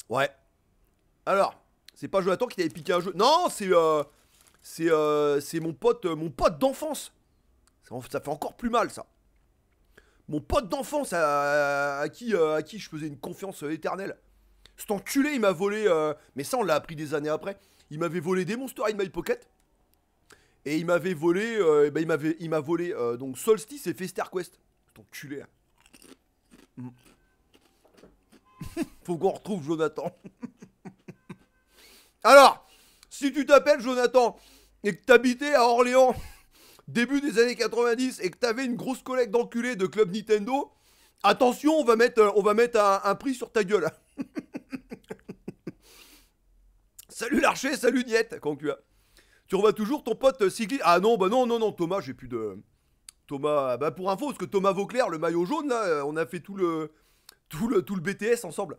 Ouais. Alors, c'est pas Jonathan qui t'avait piqué un jeu. Non, c'est euh, euh, c'est mon pote euh, mon pote d'enfance. Ça, fait encore plus mal ça. Mon pote d'enfance à, qui à qui je faisais une confiance éternelle. Cet enculé, il m'a volé mais ça on l'a appris des années après. Il m'avait volé des Monster in My Pocket. Et il m'avait volé, eh ben, il m'a volé donc Solstice et Fester Quest. Cet enculé, hein. [laughs] Faut qu'on retrouve Jonathan. [laughs] Alors, si tu t'appelles Jonathan et que t'habitais à Orléans [laughs] début des années 90 et que t'avais une grosse collègue d'enculé de club Nintendo, attention, on va mettre, on va mettre un, prix sur ta gueule. [laughs] salut Larcher, salut Niette, quand tu as. Tu revois toujours ton pote cycliste. Euh, ah non, bah non, non, non, Thomas, j'ai plus de. Thomas, ah bah pour info, parce que Thomas Vauclair, le maillot jaune, euh, on a fait tout le, tout le, tout le BTS ensemble.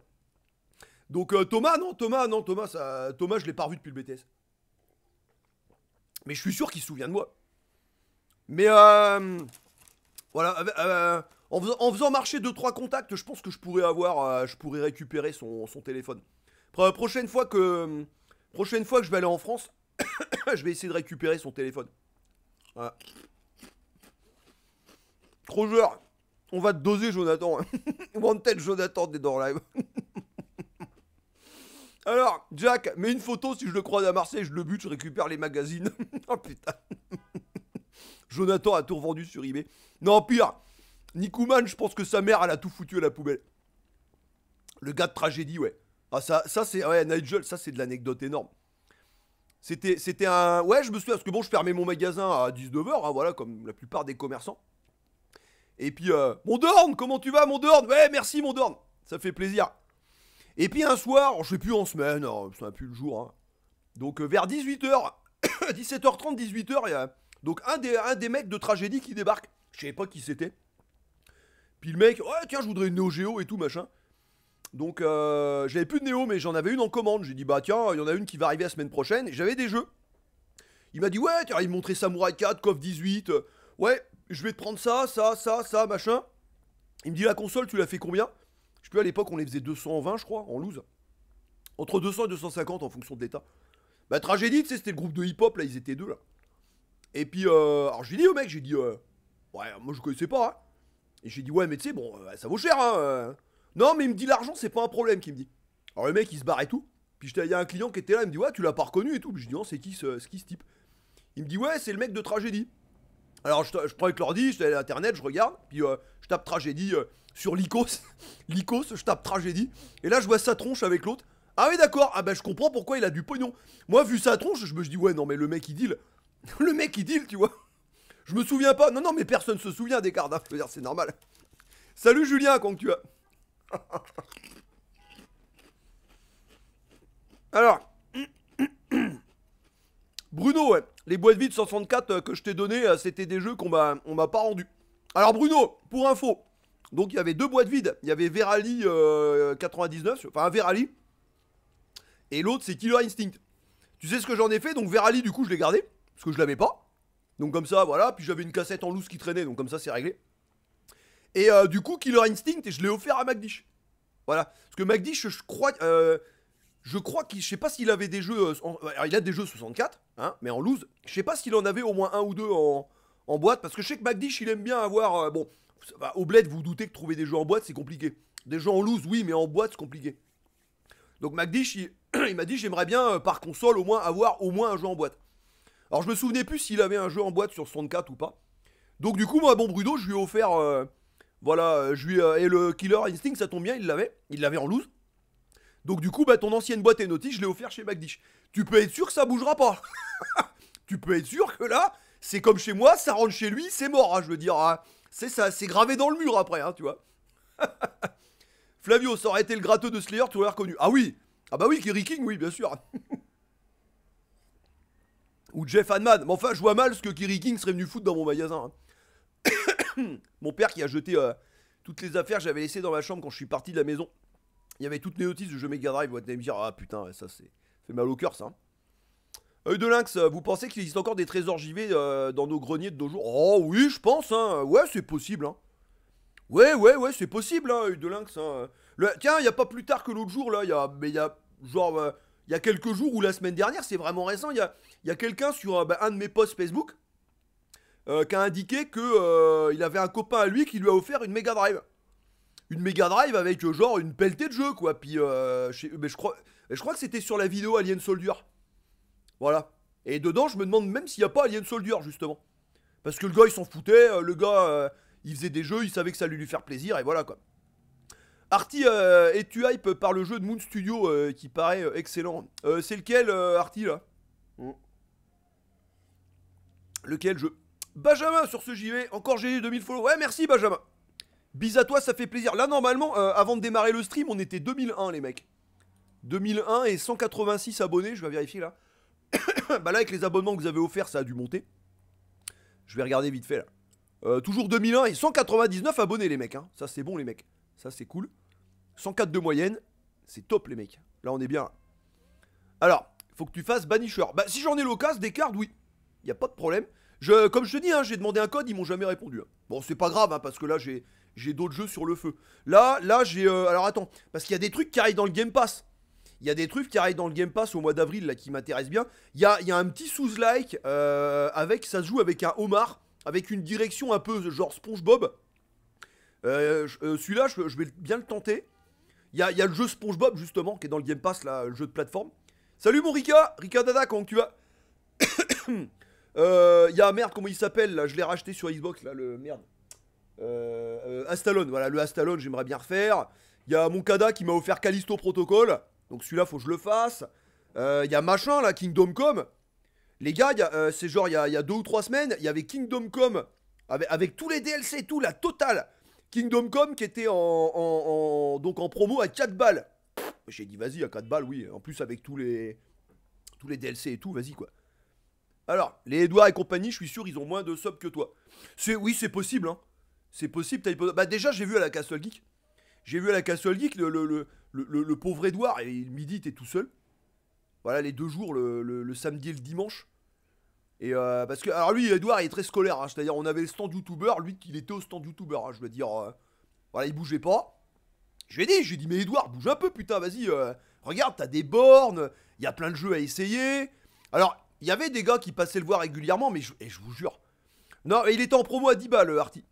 Donc euh, Thomas, non, Thomas, non, Thomas, Thomas, je l'ai pas revu depuis le BTS. Mais je suis sûr qu'il se souvient de moi. Mais euh, voilà, euh, en, faisant, marcher 2-3 contacts, je pense que je pourrais avoir, je pourrais récupérer son, téléphone. prochaine fois que, prochaine fois que je vais aller en France, [coughs] je vais essayer de récupérer son téléphone. Voilà. Roger, on va te doser, Jonathan. [laughs] Wanted Jonathan, des dans live. [laughs] Alors, Jack, mets une photo si je le croise à Marseille, je le bute, je récupère les magazines. [laughs] oh putain. [laughs] Jonathan a tout revendu sur eBay. Non, pire. Nikuman, je pense que sa mère, elle a tout foutu à la poubelle. Le gars de tragédie, ouais. Ah, ça, ça c'est. Ouais, Nigel, ça, c'est de l'anecdote énorme. C'était, c'était un. Ouais, je me souviens, parce que bon, je fermais mon magasin à 19h, hein, voilà, comme la plupart des commerçants. Et puis, euh, mon comment tu vas, mon Ouais, merci, mon Ça fait plaisir. Et puis un soir, je sais plus en semaine, hein, ça n'a plus le jour. Hein. Donc euh, vers 18h, 17h30, 18h, il y a donc un des, des mecs de tragédie qui débarque. Je savais pas qui c'était. Puis le mec, ouais, tiens, je voudrais une Neo Geo et tout, machin. Donc euh, j'avais plus de Neo, mais j'en avais une en commande. J'ai dit, bah tiens, il y en a une qui va arriver la semaine prochaine. Et j'avais des jeux. Il m'a dit, ouais, tiens, il me montrait Samurai 4, Coff 18. ouais, je vais te prendre ça, ça, ça, ça, machin. Il me dit, la console, tu l'as fait combien je sais plus, à l'époque, on les faisait 220, je crois, en loose. Entre 200 et 250 en fonction de l'état. Bah, tragédie, tu sais, c'était le groupe de hip-hop, là, ils étaient deux, là. Et puis, euh, alors j'ai dit au mec, j'ai dit, euh, ouais, moi je connaissais pas. Hein. Et j'ai dit, ouais, mais tu sais, bon, euh, bah, ça vaut cher, hein. Euh. Non, mais il me dit, l'argent, c'est pas un problème, qu'il me dit. Alors le mec, il se barre et tout. Puis il y a un client qui était là, il me dit, ouais, tu l'as pas reconnu et tout. Puis je dis, non, c'est qui ce, qui ce type Il me dit, ouais, c'est le mec de tragédie. Alors je, prends avec l'ordi, je l'internet, je regarde, puis euh, je tape tragédie euh, sur l'icos. l'icos, [laughs] je tape tragédie. Et là je vois sa tronche avec l'autre. Ah oui d'accord, ah ben je comprends pourquoi il a du pognon. Moi vu sa tronche, je me dis ouais non mais le mec il deal. [laughs] le mec il deal, tu vois. Je me souviens pas. Non non mais personne se souvient des cartes, c'est normal. Salut Julien, quand tu as. [laughs] Alors. [clears throat] Bruno, les boîtes vides 64 euh, que je t'ai donné, euh, c'était des jeux qu'on m'a, on m'a pas rendu. Alors Bruno, pour info, donc il y avait deux boîtes vides. Il y avait Verali 99, euh, enfin Verali, et l'autre c'est Killer Instinct. Tu sais ce que j'en ai fait Donc Verali, du coup, je l'ai gardé, parce que je l'avais pas. Donc comme ça, voilà. Puis j'avais une cassette en loose qui traînait, donc comme ça, c'est réglé. Et du coup, Killer Instinct, et je l'ai offert à McDish. Voilà. Parce que McDish, je crois je crois qu'il, je sais pas s'il avait des jeux, euh, euh, il a des jeux 64, hein, mais en loose, je sais pas s'il en avait au moins un ou deux en, en boîte, parce que je sais que MacDish, il aime bien avoir, euh, bon, au bled, vous, doutez que trouver des jeux en boîte, c'est compliqué. Des jeux en loose, oui, mais en boîte, c'est compliqué. Donc MacDish, il, [clears throat] m'a dit, j'aimerais bien, par console, au moins avoir au moins un jeu en boîte. Alors je me souvenais plus s'il avait un jeu en boîte sur 64 ou pas. Donc du coup, moi, bon Bruno, je lui ai offert, voilà, je lui, et le Killer Instinct, ça tombe bien, il l'avait, il l'avait en loose. Donc du coup, bah, ton ancienne boîte notices, je l'ai offert chez Magdish. Tu peux être sûr que ça bougera pas. [laughs] tu peux être sûr que là, c'est comme chez moi, ça rentre chez lui, c'est mort. Hein, je veux dire, hein. c'est ça, c'est gravé dans le mur après, hein, tu vois. [laughs] Flavio, ça aurait été le gratteux de Slayer, tu l'aurais reconnu. Ah oui, ah bah oui, Kerry King, oui, bien sûr. [laughs] Ou Jeff Hanman. Mais enfin, je vois mal ce que Kerry King serait venu foutre dans mon magasin. [coughs] mon père qui a jeté euh, toutes les affaires que j'avais laissées dans ma chambre quand je suis parti de la maison. Il y avait toutes les notices du jeu Mega Drive, vous allez me dire, ah putain, ça c'est mal au cœur ça. Hein. Œil de lynx, euh, vous pensez qu'il existe encore des trésors JV euh, dans nos greniers de nos jours Oh oui, je pense, hein. Ouais, c'est possible, hein. Ouais, ouais, ouais, c'est possible, hein, lynx. Hein. Tiens, il n'y a pas plus tard que l'autre jour, là, il y a... Mais il y a, genre, euh, y a quelques jours ou la semaine dernière, c'est vraiment récent, il y a, y a quelqu'un sur bah, un de mes posts Facebook qui a indiqué qu'il avait un copain à lui qui lui a offert une Mega Drive une Mega Drive avec euh, genre une pelletée de jeux quoi. Puis euh, je, crois, je crois que c'était sur la vidéo Alien Soldier. Voilà. Et dedans, je me demande même s'il n'y a pas Alien Soldier justement. Parce que le gars, il s'en foutait. Euh, le gars, il faisait des jeux, il savait que ça allait lui faire plaisir et voilà quoi. Arty, et es-tu hype par le jeu de Moon Studio qui paraît excellent C'est lequel, Arty là hmm. Lequel jeu Benjamin sur ce JV, encore j'ai eu 2000 followers. Ouais, merci Benjamin. Bis à toi, ça fait plaisir. Là, normalement, euh, avant de démarrer le stream, on était 2001, les mecs. 2001 et 186 abonnés, je vais vérifier là. [coughs] bah là, avec les abonnements que vous avez offerts, ça a dû monter. Je vais regarder vite fait là. Euh, toujours 2001 et 199 abonnés, les mecs. Hein. Ça, c'est bon, les mecs. Ça, c'est cool. 104 de moyenne. C'est top, les mecs. Là, on est bien. Alors, faut que tu fasses Banisher. Bah, si j'en ai l'occasion, des cartes, oui. Y a pas de problème. Je, comme je te dis, hein, j'ai demandé un code, ils m'ont jamais répondu. Hein. Bon, c'est pas grave, parce que là, j'ai j'ai d'autres jeux sur le feu. Là, là, j'ai. Euh, alors attends, parce qu'il y a des trucs qui arrivent dans le Game Pass. Il y a des trucs qui arrivent dans le Game Pass au mois d'avril là qui m'intéressent bien. Il y a, un petit sous-like euh, avec. Ça se joue avec un homard, avec une direction un peu genre SpongeBob. Euh, celui-là, je, vais bien le tenter. Il y a, y a, le jeu SpongeBob justement qui est dans le Game Pass là, le jeu de plateforme. Salut mon Rika Rika Dada, comment tu vas [coughs] Il y a merde, comment il s'appelle là Je l'ai racheté sur Xbox là, le merde. Euh, euh Astalon, voilà, le Astalon, j'aimerais bien refaire. Il y a kada qui m'a offert Callisto Protocol. Donc celui-là, faut que je le fasse. Euh, il y a machin, là, Kingdom Come. Les gars, euh, c'est genre, il y, a, y a, deux ou trois semaines, il y avait Kingdom Come avec, tous les DLC et tout, la totale. Kingdom Come qui était en, donc en promo à 4 balles. J'ai dit, vas-y, à 4 balles, oui. En plus, avec tous les, tous les DLC et tout, vas-y, quoi. Alors, les Edouard et compagnie, je suis sûr, ils ont moins de subs que toi. Oui, c'est possible, hein. C'est possible, Bah déjà, j'ai vu à la Castle Geek. J'ai vu à la Castle Geek le, le, pauvre Edouard, et le midi, t'es tout seul. Voilà, les deux jours, le, samedi et le dimanche. Et euh, parce que, alors lui, Edouard, il est très scolaire, hein, c'est-à-dire on avait le stand YouTuber lui, il était au stand youtubeur, hein, je veux dire. Euh, voilà, il bougeait pas. Je lui ai dit, je lui ai dit, mais Edouard, bouge un peu, putain, vas-y, euh, regarde, t'as des bornes, il y a plein de jeux à essayer. Alors, il y avait des gars qui passaient le voir régulièrement, mais je, et je vous jure. Non, il était en promo à 10 balles, Arti.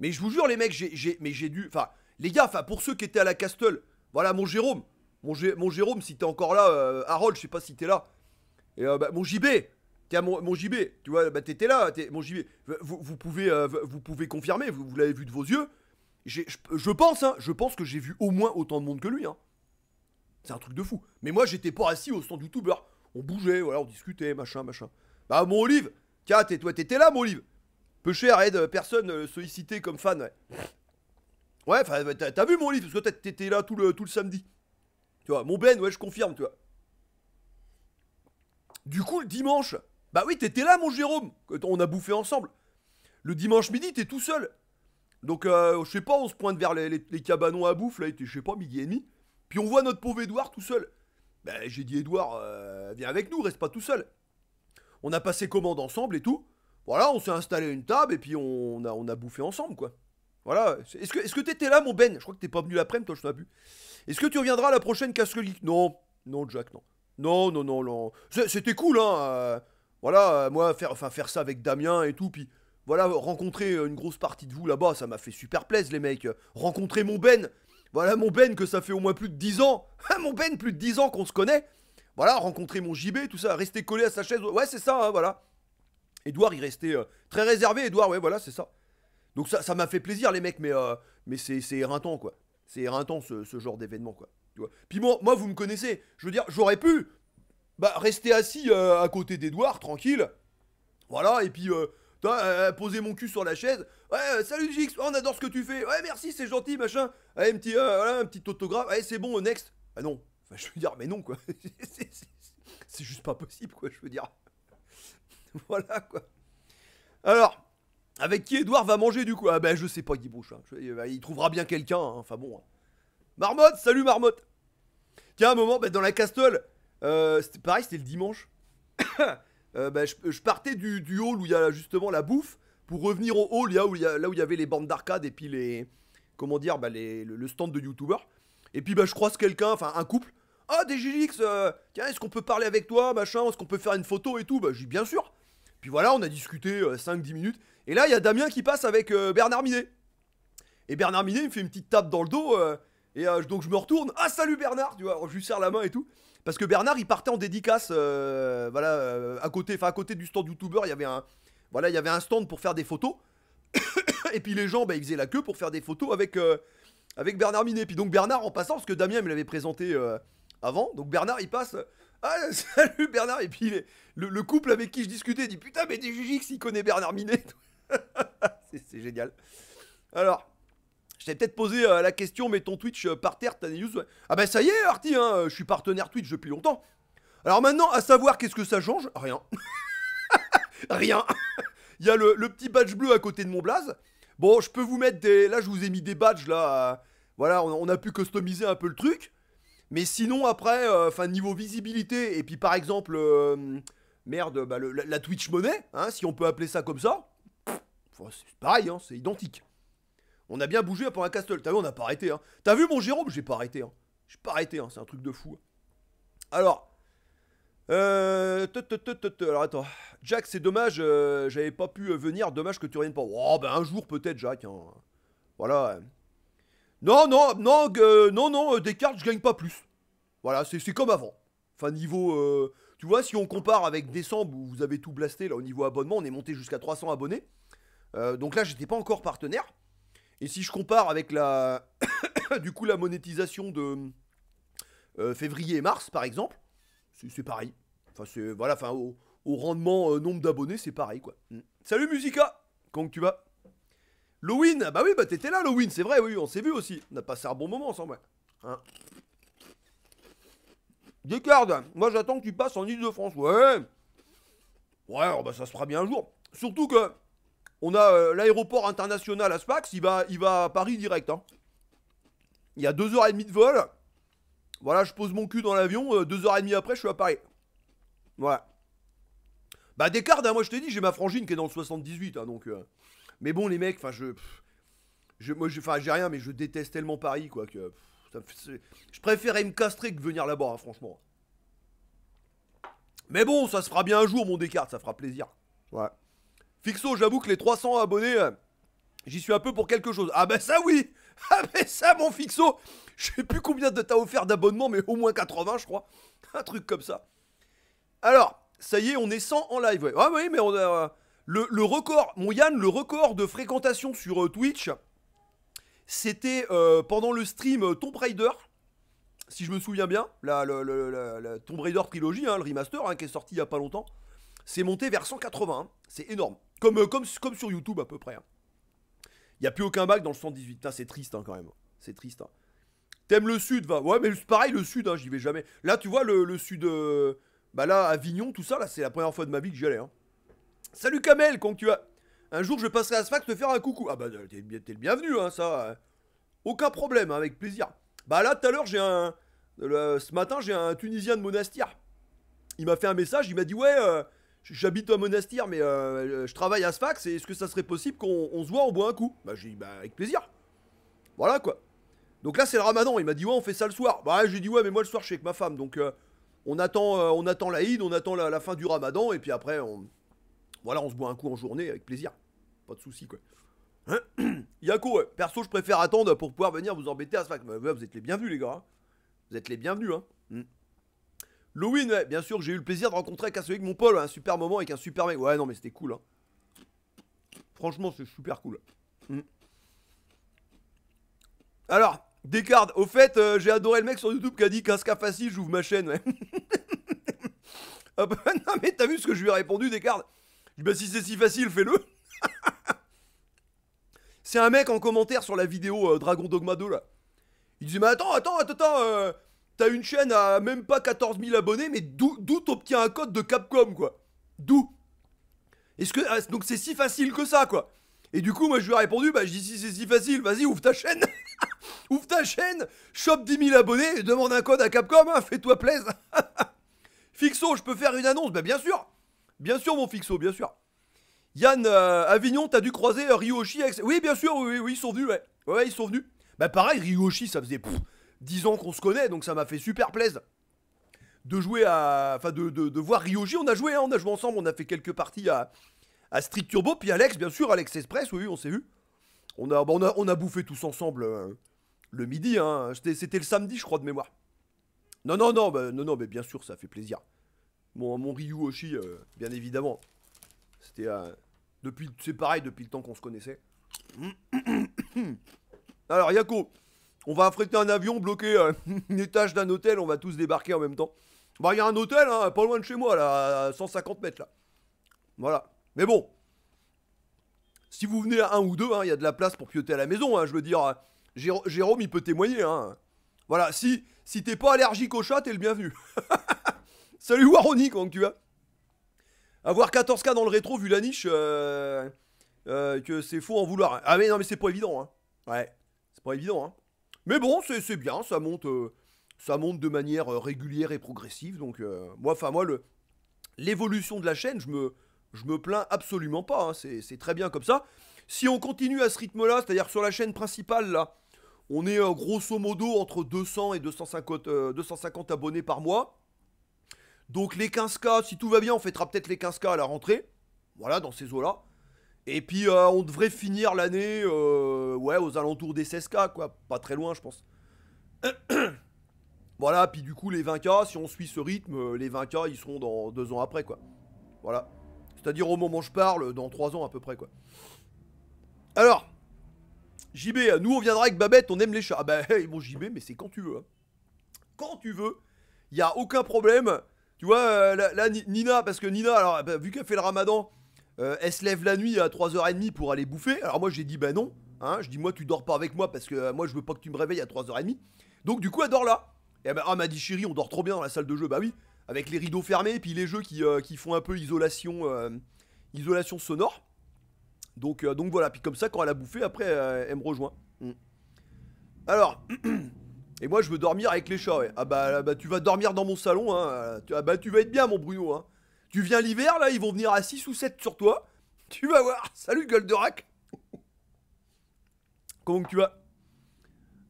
Mais je vous jure, les mecs, j'ai, mais j'ai dû. Enfin, les gars, enfin, pour ceux qui étaient à la Castle, voilà, mon Jérôme. Mon, Jérôme, si t'es encore là, euh, Harold, je sais pas si t'es là. Et euh, bah, mon JB, Tiens, mon, mon, JB, tu vois, bah, t'étais là, mon JB, vous, pouvez, euh, vous pouvez confirmer, vous, l'avez vu de vos yeux. Je, pense, hein, je pense que j'ai vu au moins autant de monde que lui. Hein. C'est un truc de fou. Mais moi, j'étais pas assis au stand tout, On bougeait, on discutait, machin, machin. Bah, mon Olive, tiens, toi, t'étais là, mon Olive. Peu cher, aide personne euh, sollicité comme fan. Ouais, ouais bah, t'as vu mon livre, parce que t'étais là tout le, samedi. Tu vois, mon Ben, ouais, je confirme, tu vois. Du coup, le dimanche, bah oui, t'étais là, mon Jérôme, on a bouffé ensemble. Le dimanche midi, t'es tout seul. Donc, euh, je sais pas, on se pointe vers les, cabanons à bouffe, là, il était, je sais pas, midi et demi. Puis on voit notre pauvre Édouard tout seul. Bah, j'ai dit, Edouard, euh, viens avec nous, reste pas tout seul. On a passé commande ensemble et tout. Voilà, on s'est installé une table et puis on a, on a bouffé ensemble, quoi. Voilà. Est-ce que est-ce t'étais là, mon Ben Je crois que t'es pas venu l'après-midi, toi, je t'en vu. Est-ce que tu reviendras à la prochaine geek Non, non, Jack, non. Non, non, non, non. C'était cool, hein. Euh, voilà, euh, moi, faire, faire ça avec Damien et tout, puis voilà, rencontrer euh, une grosse partie de vous là-bas, ça m'a fait super plaisir, les mecs. Rencontrer mon Ben. Voilà, mon Ben, que ça fait au moins plus de 10 ans. [laughs] mon Ben, plus de 10 ans qu'on se connaît. Voilà, rencontrer mon JB, tout ça, rester collé à sa chaise. Ouais, c'est ça, hein, voilà. Edouard, il restait euh, très réservé, Edouard, ouais, voilà, c'est ça. Donc ça, ça m'a fait plaisir, les mecs, mais, euh, mais c'est, c'est éreintant, quoi. C'est éreintant, ce, genre d'événement, quoi. Tu Puis moi, moi, vous me connaissez. Je veux dire, j'aurais pu bah, rester assis euh, à côté d'Edouard, tranquille. Voilà, et puis poser mon cul sur la chaise. Ouais, salut Jix, on adore ce que tu fais. Ouais, merci, c'est gentil, machin. Ouais, un petit, voilà, un petit autographe. Ouais, c'est bon, next. Ah non. je veux dire, mais non, quoi. [laughs] c'est juste pas possible, quoi, je veux dire. [laughs] voilà quoi. Alors, avec qui Edouard va manger du coup Ah ben je sais pas Guy Bouche, hein. eh ben, il trouvera bien quelqu'un, hein. enfin bon. Hein. Marmotte, salut Marmotte Tiens, un moment, ben, dans la Castole, euh, c'était pareil, c'était le dimanche. [coughs] Euh, ben, je, partais du, hall où il y a justement la bouffe pour revenir au hall, là où il y, là où il y avait les bandes d'arcade et puis les. Comment dire ben, les, le, stand de youtubeurs. Et puis ben, je croise quelqu'un, enfin un couple. Ah, oh, euh, DGX, tiens, est-ce qu'on peut parler avec toi, machin Est-ce qu'on peut faire une photo et tout Bah, je dis bien sûr puis voilà, on a discuté 5-10 euh, minutes. Et là, il y a Damien qui passe avec euh, Bernard Minet. Et Bernard Minet, me fait une petite tape dans le dos. Euh, et donc, je me retourne. Ah, salut Bernard Tu vois, je lui serre la main et tout. Parce que Bernard, il partait en dédicace. voilà, à côté, à côté du stand YouTuber, il y avait un. Voilà, il y avait un stand pour faire des photos. [coughs] et puis les gens, bah, ils faisaient la queue pour faire des photos avec, avec Bernard Minet. Puis donc Bernard, en passant, parce que Damien me l'avait présenté avant, donc Bernard, il passe. Ah, [laughs] salut Bernard Et puis le, couple avec qui je discutais dit Putain, mais DJX, il connaît Bernard Minet [laughs] C'est génial. Alors, je t'ai peut-être posé euh, la question mais ton Twitch euh, par terre, t'as des news Ah bah ça y est, Arty, hein, euh, je suis partenaire Twitch depuis longtemps. Alors maintenant, à savoir qu'est-ce que ça change Rien. [laughs] Rien. Il y a le, petit badge bleu à côté de mon blaze. Bon, je peux vous mettre des. Là, je vous ai mis des badges là. voilà, on, a pu customiser un peu le truc. Mais sinon, après, euh, enfin niveau visibilité, et puis par exemple, euh, merde, bah, la, Twitch monnaie, hein, si on peut appeler ça comme ça, c'est pareil, hein, c'est identique. On a bien bougé pour la Castle. T'as vu, on n'a pas arrêté. Hein. T'as vu mon Jérôme J'ai pas arrêté. Hein. J'ai pas arrêté, hein, c'est un truc de fou. Alors. Euh... attends. Jack, c'est dommage, euh, j'avais pas pu venir. Dommage que tu reviennes pas. Oh, ben un jour peut-être, Jack. Voilà. Non, non, non, euh, non, euh, des Descartes, je gagne pas plus. Voilà, c'est comme avant. Enfin, niveau. Euh, tu vois, si on compare avec décembre où vous avez tout blasté, là, au niveau abonnement, on est monté jusqu'à 300 abonnés. donc là, j'étais pas encore partenaire. Et si je compare avec la. [coughs] du coup, la monétisation de février et mars, par exemple, c'est pareil. Enfin, c'est. Voilà, enfin, au, rendement nombre d'abonnés, c'est pareil, quoi. Hmm. Salut, Musica Comment tu vas Lowin, ah bah oui, bah t'étais là, Lowin, c'est vrai, oui, on s'est vu aussi. On a passé un bon moment ensemble. Hein Descartes, moi j'attends que tu passes en Ile-de-France. Ouais. Ouais, oh bah ça se fera bien un jour. Surtout que on a euh, l'aéroport international à Spax, il va, il va à Paris direct. Hein. Il y a heures et demie de vol. Voilà, je pose mon cul dans l'avion, euh, deux heures et demie après, je suis à Paris. Ouais. Bah Descartes, hein, moi je t'ai dit, j'ai ma frangine qui est dans le 78, hein, donc... Euh, mais bon, les mecs, enfin, je. je moi, j'ai rien, mais je déteste tellement Paris, quoi, que. je préférais me castrer que venir là-bas, hein, franchement. Mais bon, ça se fera bien un jour, mon Descartes, ça fera plaisir. Ouais. Fixo, j'avoue que les 300 abonnés, euh, j'y suis un peu pour quelque chose. Ah bah ça oui [laughs] Ah bah ça, mon Fixo Je sais plus combien de t'as offert d'abonnements, mais au moins 80, je crois. Un truc comme ça. Alors, ça y est, on est 100 en live. Ouais, ah oui, mais on a... Euh, le, record, mon Yann, le record de fréquentation sur euh, Twitch, c'était euh, pendant le stream euh, Tomb Raider, si je me souviens bien, la, la, Tomb Raider Trilogy, hein, le remaster, hein, qui est sorti il n'y a pas longtemps, c'est monté vers 180. Hein. C'est énorme. Comme, sur YouTube à peu près. Il n'y a plus aucun bac dans le 118. C'est triste quand même. C'est triste. T'aimes le sud, va. Ouais, mais pareil, le sud, j'y vais jamais. Là, tu vois, le, sud. bah là, Avignon, tout ça, là, c'est la première fois de ma vie que j'y allais. Salut Kamel, quand tu as. Un jour, je passerai à Sfax te faire un coucou. Ah bah, t'es, le bienvenu, hein, ça. Hein. Aucun problème, hein, avec plaisir. Bah là, tout à l'heure, j'ai un. ce matin, j'ai un Tunisien de Monastir. Il m'a fait un message, il m'a dit Ouais, euh, j'habite à Monastir, mais euh, je travaille à Sfax, et est-ce que ça serait possible qu'on se voit, on boit un coup Bah, j'ai dit Bah, avec plaisir. Voilà quoi. Donc là, c'est le ramadan. Il m'a dit Ouais, on fait ça le soir. Bah, j'ai dit Ouais, mais moi, le soir, je suis avec ma femme. Donc, euh, on attend, on attend l'Aïd, on attend la fin du ramadan, et puis après, on voilà, on se boit un coup en journée avec plaisir. Pas de soucis, quoi. Hein [clears throat] Yako, perso, je préfère attendre pour pouvoir venir vous embêter à ce fac. vous êtes les bienvenus, les gars. Hein. Vous êtes les bienvenus, hein. Mm. ouais, bien sûr, j'ai eu le plaisir de rencontrer avec mon Paul. Un super moment avec un super mec. Ouais, non, mais c'était cool, hein. Franchement, c'est super cool. Mm. Alors, Descartes, au fait, euh, j'ai adoré le mec sur YouTube qui a dit Casca facile, j'ouvre ma chaîne. Ouais. [laughs] Ah bah, non, mais t'as vu ce que je lui ai répondu, Descartes je dis, bah si c'est si facile, fais-le. [laughs] c'est un mec en commentaire sur la vidéo euh, Dragon Dogma 2 là. Il dit, mais attends, attends, attends, attends. Euh, t'as une chaîne à même pas 14 000 abonnés, mais d'où t'obtiens un code de Capcom, quoi D'où Est-ce que. Ah, donc c'est si facile que ça, quoi Et du coup, moi je lui ai répondu, bah je dis si c'est si facile, vas-y, ouvre ta chaîne [laughs] Ouvre ta chaîne, chope 10 000 abonnés et demande un code à Capcom, hein, fais-toi plaisir [laughs] Fixo, je peux faire une annonce Bah bien sûr Bien sûr, mon Fixo, bien sûr. Yann, euh, Avignon, t'as dû croiser euh, Ryoshi avec... Oui, bien sûr, oui, oui, ils sont venus, ouais. ils sont venus. Bah pareil, Ryoshi, ça faisait pff, 10 ans qu'on se connaît, donc ça m'a fait super plaisir de jouer à... Enfin, de, de, voir Ryoshi. On a joué, hein, on a joué ensemble, on a fait quelques parties à, à Street Turbo. Puis Alex, bien sûr, Alex Express, oui, on s'est vu. Bah, on a, on, a, bouffé tous ensemble euh, le midi, hein. C'était le samedi, je crois, de mémoire. Non, non, non, bah, non, non, mais bien sûr, ça fait plaisir. Bon, mon Ryu Oshi, euh, bien évidemment. C'était euh, depuis, c'est pareil depuis le temps qu'on se connaissait. [coughs] Alors Yako, on va affréter un avion, bloquer euh, [laughs] une étage d'un hôtel, on va tous débarquer en même temps. Bah il y a un hôtel, hein, pas loin de chez moi, là, à 150 mètres là. Voilà. Mais bon, si vous venez à un ou deux, hein, il y a de la place pour pioter à la maison. Hein, je veux dire, Jérôme, il peut témoigner. Voilà, si si t'es pas allergique au chat, t'es le bienvenu. [laughs] Salut Waroni, comment tu vas Avoir 14K dans le rétro vu la niche, euh, euh, que c'est faux en vouloir. Ah mais non mais c'est pas évident, hein. Ouais, c'est pas évident, hein. Mais bon, c'est bien, ça monte, euh, ça monte de manière régulière et progressive. Donc moi, enfin moi, l'évolution de la chaîne, je me, je me plains absolument pas. Hein. c'est très bien comme ça. Si on continue à ce rythme-là, c'est-à-dire sur la chaîne principale là, on est grosso modo entre 200 et 250 abonnés par mois. Donc les 15K, si tout va bien, on fêtera peut-être les 15K à la rentrée. Voilà, dans ces eaux-là. Et puis euh, on devrait finir l'année euh, ouais, aux alentours des 16K, quoi. Pas très loin, je pense. [coughs] voilà, puis du coup, les 20K, si on suit ce rythme, euh, les 20K, ils seront dans deux ans après, quoi. Voilà. C'est-à-dire au moment où je parle, dans trois ans à peu près, quoi. Alors, JB, nous on viendra avec Babette, on aime les chats. Ah bah, bon, [laughs] JB, mais c'est quand tu veux. Hein. Quand tu veux, il n'y a aucun problème. Tu vois, euh, là, Nina, parce que Nina, alors, bah, vu qu'elle fait le ramadan, euh, elle se lève la nuit à 3h30 pour aller bouffer. Alors moi, j'ai dit, bah non. Hein, je dis, moi, tu dors pas avec moi parce que euh, moi, je veux pas que tu me réveilles à 3h30. Donc, du coup, elle dort là. Et elle ah, m'a dit, chérie, on dort trop bien dans la salle de jeu. Bah oui, avec les rideaux fermés et puis les jeux qui, font un peu isolation, isolation sonore. Donc, donc voilà. Puis comme ça, quand elle a bouffé, après, elle me rejoint. Hmm. Alors. [clears throat] Et moi, je veux dormir avec les chats, ouais. Ah bah, bah tu vas dormir dans mon salon, hein. Ah bah, tu vas être bien, mon Bruno, hein. Tu viens l'hiver, là, ils vont venir à 6 ou 7 sur toi. Tu vas voir. [laughs] Salut, gueule de rac. Comment que tu vas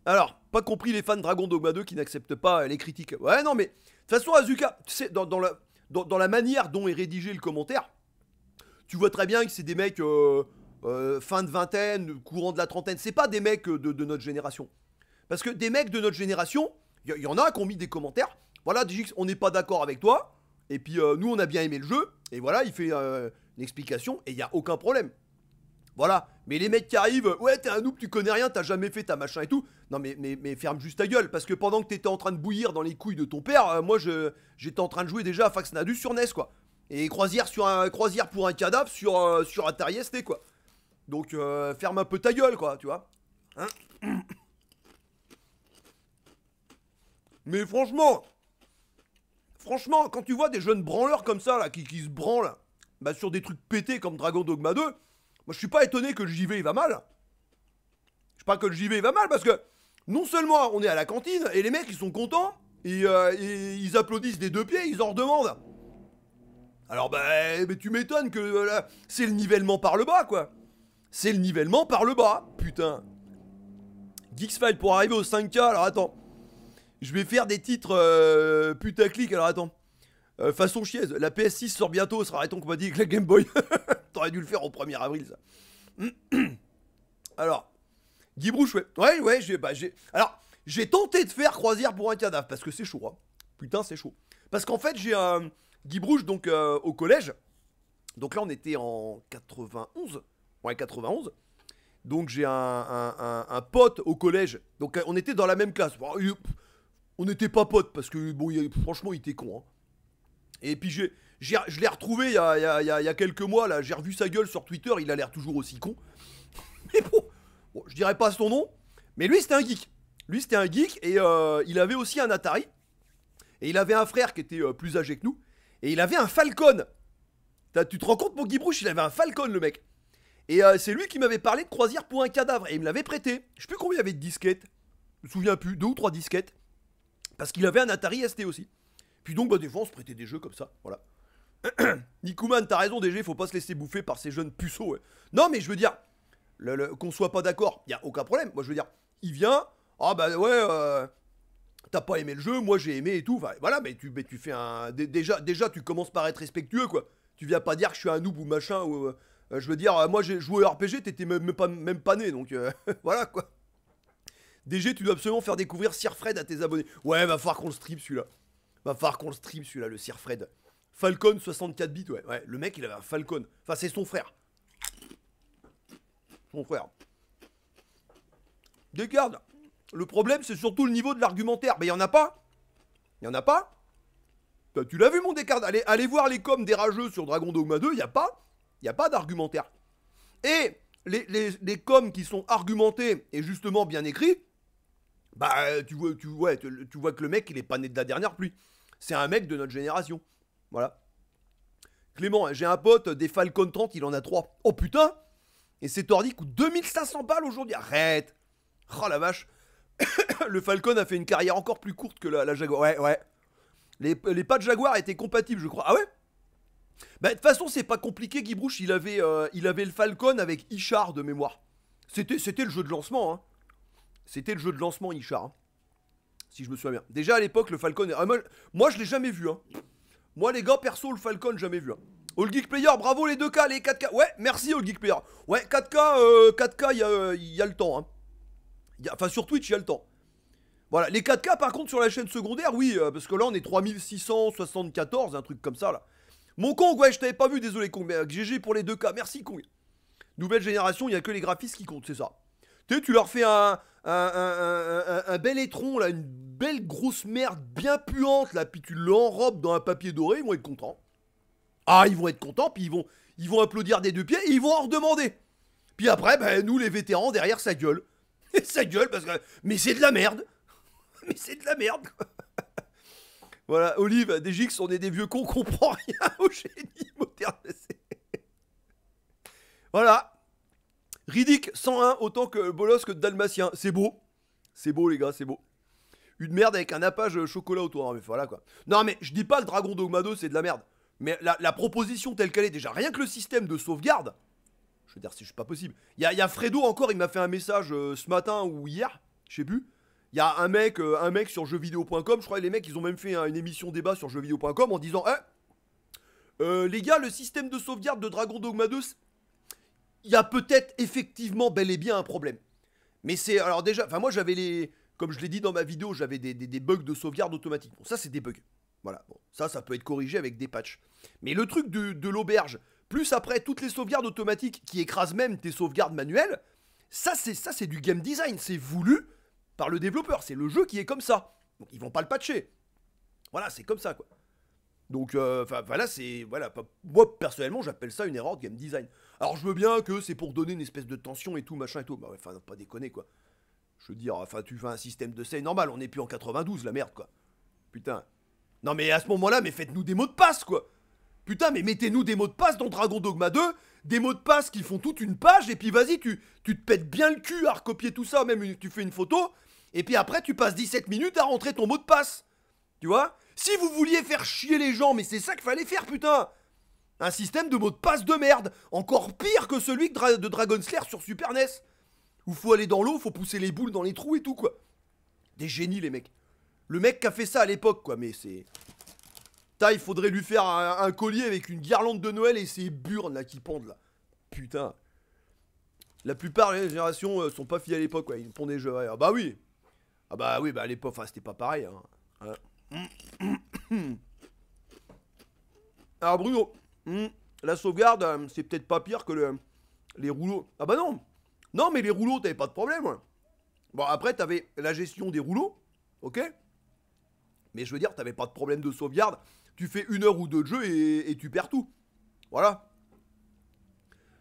Alors, pas compris les fans Dragon Dogma 2 qui n'acceptent pas euh, les critiques. Ouais, non, mais... De toute façon, Azuka, tu sais, dans, la, manière dont est rédigé le commentaire, tu vois très bien que c'est des mecs... Euh, euh, fin de vingtaine, courant de la trentaine, c'est pas des mecs de notre génération. Parce que des mecs de notre génération, il y, en a qui ont mis des commentaires. Voilà, DJX, on n'est pas d'accord avec toi. Et puis euh, nous, on a bien aimé le jeu. Et voilà, il fait euh, une explication et il n'y a aucun problème. Voilà. Mais les mecs qui arrivent, ouais, t'es un noob, tu connais rien, t'as jamais fait ta machin et tout. Non, mais, ferme juste ta gueule, parce que pendant que t'étais en train de bouillir dans les couilles de ton père, euh, moi, j'étais en train de jouer déjà à Nadu sur NES, quoi. Et croisière, sur un, croisière pour un cadavre sur, sur Atari ST, quoi. Donc, ferme un peu ta gueule, quoi, tu vois. Hein Mais franchement, franchement, quand tu vois des jeunes branleurs comme ça, là, qui, se branlent bah, sur des trucs pétés comme Dragon Dogma 2, moi je suis pas étonné que le JV il va mal. Je suis pas que le JV il va mal parce que non seulement on est à la cantine et les mecs ils sont contents, et, euh, ils applaudissent des deux pieds, ils en redemandent. Alors bah, tu m'étonnes que euh, c'est le nivellement par le bas quoi. C'est le nivellement par le bas, putain. Geeks pour arriver au 5K, alors attends. Je vais faire des titres euh, putaclic. Alors attends. Euh, façon chiaise, la PS6 sort bientôt, sera arrêtons qu'on m'a dit avec la Game Boy. [laughs] T'aurais dû le faire au 1er avril, ça. [clears throat] Alors, Guy Brouche, ouais. Ouais, ouais, bah, j'ai. Alors, j'ai tenté de faire croisière pour un cadavre, parce que c'est chaud, hein. Putain, c'est chaud. Parce qu'en fait, j'ai un. Guy Brouche, donc, euh, au collège. Donc là, on était en 91. Ouais, 91. Donc j'ai un, un, pote au collège. Donc on était dans la même classe on n'était pas potes parce que, bon, franchement, il était con. Hein. Et puis, j'ai, je l'ai retrouvé il y, a, quelques mois, là. J'ai revu sa gueule sur Twitter, il a l'air toujours aussi con. [laughs] Mais bon, je dirais pas son nom, mais lui, c'était un geek. Lui, c'était un geek et euh, il avait aussi un Atari. Et il avait un frère qui était euh, plus âgé que nous. Et il avait un Falcon. tu te rends compte, mon Guy Brouche, il avait un Falcon, le mec. Et euh, c'est lui qui m'avait parlé de croisière pour un cadavre. Et il me l'avait prêté. Je sais plus combien il y avait de disquettes. Je me souviens plus, deux ou trois disquettes. Parce qu'il avait un Atari ST aussi. Puis donc, bah, des fois, on se prêtait des jeux comme ça. Voilà. [clears throat] Nikuman, t'as raison, DG, faut pas se laisser bouffer par ces jeunes puceaux. Non, mais je veux dire, le, qu'on soit pas d'accord, il y a aucun problème. Moi, je veux dire, il vient, ah bah ouais, euh, t'as pas aimé le jeu, moi j'ai aimé et tout. voilà, mais tu, tu fais un. Déjà, déjà, tu commences par être respectueux, quoi. Tu viens pas dire que je suis un noob ou machin. Ou, euh, je veux dire, euh, moi j'ai joué au RPG, t'étais même, pas, même pas né, donc [laughs] voilà, quoi. DG, tu dois absolument faire découvrir Sir Fred à tes abonnés. Ouais, va falloir qu'on le strip celui-là. Va falloir qu'on le strip celui-là, le Sir Fred. Falcon 64 bits, ouais. ouais. Le mec, il avait un Falcon. Enfin, c'est son frère. Son frère. Descartes le problème, c'est surtout le niveau de l'argumentaire. Mais il n'y en a pas. Il n'y en a pas. tu l'as vu, mon Descartes. Allez, voir les coms des rageux sur Dragon Dogma 2. Il n'y a pas. Il a pas d'argumentaire. Et les, les coms qui sont argumentés et justement bien écrits, bah, euh, tu vois, tu, vois, tu, vois que le mec, il est pas né de la dernière pluie. C'est un mec de notre génération. Voilà. Clément, hein, j'ai un pote, des Falcon 30, il en a 3. Oh putain Et cet ordi coûte 2500 balles aujourd'hui. Arrête Oh la vache [coughs] Le Falcon a fait une carrière encore plus courte que la, Jaguar. Ouais, ouais. Les, pas de Jaguar étaient compatibles, je crois. Ah ouais Bah de toute façon, c'est pas compliqué, Guy Brouche, il avait, euh, il avait le Falcon avec Ishar de mémoire. C'était, c'était le jeu de lancement, hein. C'était le jeu de lancement Ichar, hein, si je me souviens bien. Déjà à l'époque, le Falcon. Ah, moi, je l'ai jamais vu. Hein. Moi, les gars, perso, le Falcon, jamais vu. All hein. Geek Player, bravo les 2K, les 4K. Ouais, merci All Geek Player. Ouais, 4K, euh, 4K, il y, y, a le temps. Hein. Enfin, sur Twitch, il y a le temps. Voilà, les 4K, par contre, sur la chaîne secondaire, oui, euh, parce que là, on est 3674, un truc comme ça, là. Mon Kong, ouais, je t'avais pas vu, désolé Kong, mais GG euh, pour les 2K, merci Kong. Nouvelle génération, il n'y a que les graphistes qui comptent, c'est ça. Tu tu leur fais un, un, bel étron, là, une belle grosse merde bien puante, là, puis tu l'enrobes dans un papier doré, ils vont être contents. Ah, ils vont être contents, puis ils vont, ils vont applaudir des deux pieds, et ils vont en redemander. Puis après, ben, nous, les vétérans, derrière, ça gueule. Et [laughs] ça gueule parce que... Mais c'est de la merde [laughs] Mais c'est de la merde [laughs] Voilà, Olive, des Gix, on est des vieux cons, on comprend rien au génie moderne. Voilà, ridic 101 autant que bolosque Dalmatien. C'est beau. C'est beau, les gars, c'est beau. Une merde avec un appage chocolat autour. Non, mais voilà quoi. Non, mais je dis pas que Dragon Dogma c'est de la merde. Mais la, proposition telle qu'elle est, déjà, rien que le système de sauvegarde, je veux dire, c'est pas possible. Il y a, y a, Fredo encore, il m'a fait un message euh, ce matin ou hier, je sais plus. Il y a un mec, euh, un mec sur jeuxvideo.com, je crois, les mecs, ils ont même fait une émission débat sur jeuxvideo.com en disant eh, euh, les gars, le système de sauvegarde de Dragon Dogma il y a peut-être effectivement bel et bien un problème. Mais c'est. Alors déjà, enfin moi j'avais les. Comme je l'ai dit dans ma vidéo, j'avais des, bugs de sauvegarde automatique. Bon, ça c'est des bugs. Voilà. Bon, ça, ça peut être corrigé avec des patchs. Mais le truc de, l'auberge, plus après toutes les sauvegardes automatiques qui écrasent même tes sauvegardes manuelles, ça c'est ça c'est du game design, c'est voulu par le développeur, c'est le jeu qui est comme ça. Donc ils vont pas le patcher. Voilà, c'est comme ça quoi. Donc euh, enfin voilà, c'est voilà, moi personnellement, j'appelle ça une erreur de game design. Alors je veux bien que c'est pour donner une espèce de tension et tout, machin et tout. Bah enfin, pas déconner quoi. Je veux dire, enfin, tu fais un système de c'est normal, on n'est plus en 92, la merde quoi. Putain. Non mais à ce moment-là, mais faites-nous des mots de passe quoi. Putain, mais mettez-nous des mots de passe dans Dragon Dogma 2, des mots de passe qui font toute une page, et puis vas-y, tu, tu te pètes bien le cul à recopier tout ça, même tu fais une photo, et puis après tu passes 17 minutes à rentrer ton mot de passe. Tu vois Si vous vouliez faire chier les gens, mais c'est ça qu'il fallait faire, putain un système de mots de passe de merde, encore pire que celui de Dragon Slayer sur Super NES. Où faut aller dans l'eau, faut pousser les boules dans les trous et tout quoi. Des génies les mecs. Le mec qui a fait ça à l'époque quoi, mais c'est... T'as, il faudrait lui faire un, collier avec une guirlande de Noël et ses burnes là qui pendent là. Putain. La plupart des générations euh, sont pas filles à l'époque, quoi. Ils pondent des jeux. Ah bah oui. Ah bah oui, bah à l'époque, c'était pas pareil. Hein. hein. [coughs] Bruno, Hmm, la sauvegarde, euh, c'est peut-être pas pire que les rouleaux. Ah bah non Non, mais les rouleaux, t'avais pas de problème. Bon, après, t'avais la gestion des rouleaux, ok Mais je veux dire, t'avais pas de problème de sauvegarde. Tu fais une heure ou deux de jeu et, tu perds tout. Voilà.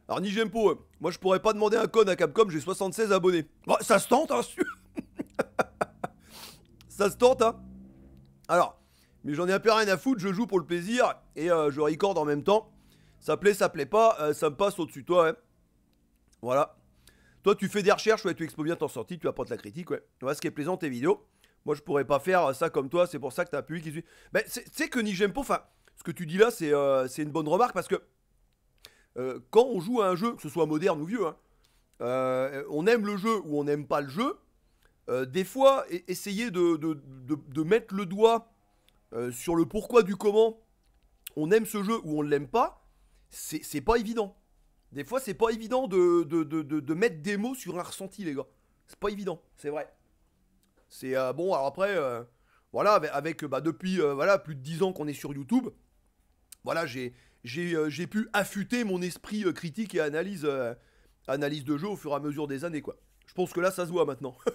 Alors, Nijempo, euh, moi je pourrais pas demander un con à Capcom, j'ai 76 abonnés. Bon, bah, ça se tente, hein [laughs] Ça se tente, hein Alors, mais j'en ai un peu rien à foutre, je joue pour le plaisir et euh, je record en même temps. Ça plaît, ça plaît pas, euh, ça me passe au-dessus de toi, ouais. Voilà. Toi, tu fais des recherches, ouais, tu exposes bien ton sortie, tu apportes la critique, ouais. Voilà ce qui est plaisant tes vidéos. Moi, je pourrais pas faire euh, ça comme toi, c'est pour ça que t'as un public qui suit. Mais ben, tu sais que pas, enfin, ce que tu dis là, c'est une bonne remarque parce que quand on joue à un jeu, que ce soit moderne ou vieux, hein, on aime le jeu ou on n'aime pas le jeu. des fois, e-, essayer de mettre le doigt euh, sur le pourquoi du comment on aime ce jeu ou on ne l'aime pas, c'est pas évident. Des fois, c'est pas évident de, mettre des mots sur un ressenti, les gars. C'est pas évident, c'est vrai. C'est euh, bon, alors après, euh, voilà, avec, bah, depuis voilà, plus de 10 ans qu'on est sur YouTube, voilà, j'ai pu affûter mon esprit critique et analyse, analyse de jeu au fur et à mesure des années, quoi. Je pense que là, ça se voit maintenant. [clears throat] [clears throat]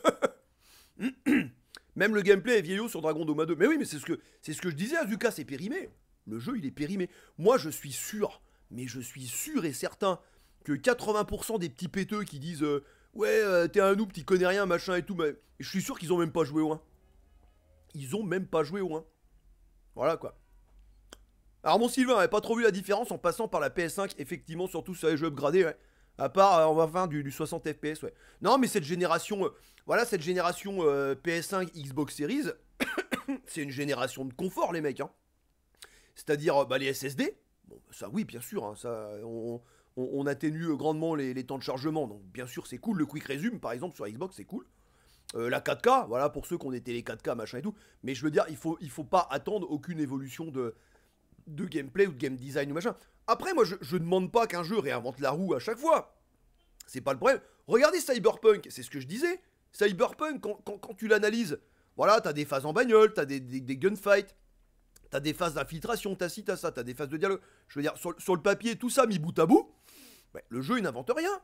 Même le gameplay est vieillot sur Dragon Doma 2. Mais oui, mais c'est ce que, c'est ce que je disais à c'est périmé. Le jeu, il est périmé. Moi, je suis sûr, mais je suis sûr et certain que 80% des petits péteux qui disent euh, Ouais, euh, t'es un noob, t'y connais rien, machin et tout, mais je suis sûr qu'ils ont même pas joué au 1. Ils ont même pas joué au 1. Voilà quoi. Alors mon Sylvain n'avait pas trop vu la différence en passant par la PS5, effectivement, surtout sur les jeux upgradés, ouais. À part, euh, on va faire du, 60 FPS, ouais. Non, mais cette génération, euh, voilà, cette génération euh, PS5, Xbox Series, [coughs] c'est une génération de confort, les mecs. Hein. C'est-à-dire, bah, les SSD, bah, ça oui, bien sûr, hein, ça, on, atténue grandement les, temps de chargement, donc bien sûr, c'est cool. Le Quick Resume, par exemple, sur Xbox, c'est cool. la 4K, voilà, pour ceux qui ont été les 4K, machin et tout. Mais je veux dire, il faut, il faut pas attendre aucune évolution de, de gameplay ou de game design ou machin. Après, moi, je, ne demande pas qu'un jeu réinvente la roue à chaque fois. C'est pas le problème. Regardez Cyberpunk, c'est ce que je disais. Cyberpunk, quand, tu l'analyses, voilà, t'as des phases en bagnole, t'as des, des, gunfights, t'as des phases d'infiltration, t'as ci, t'as ça, t'as des phases de dialogue. Je veux dire, sur, le papier, tout ça mis bout à bout, ben, le jeu, il n'invente rien.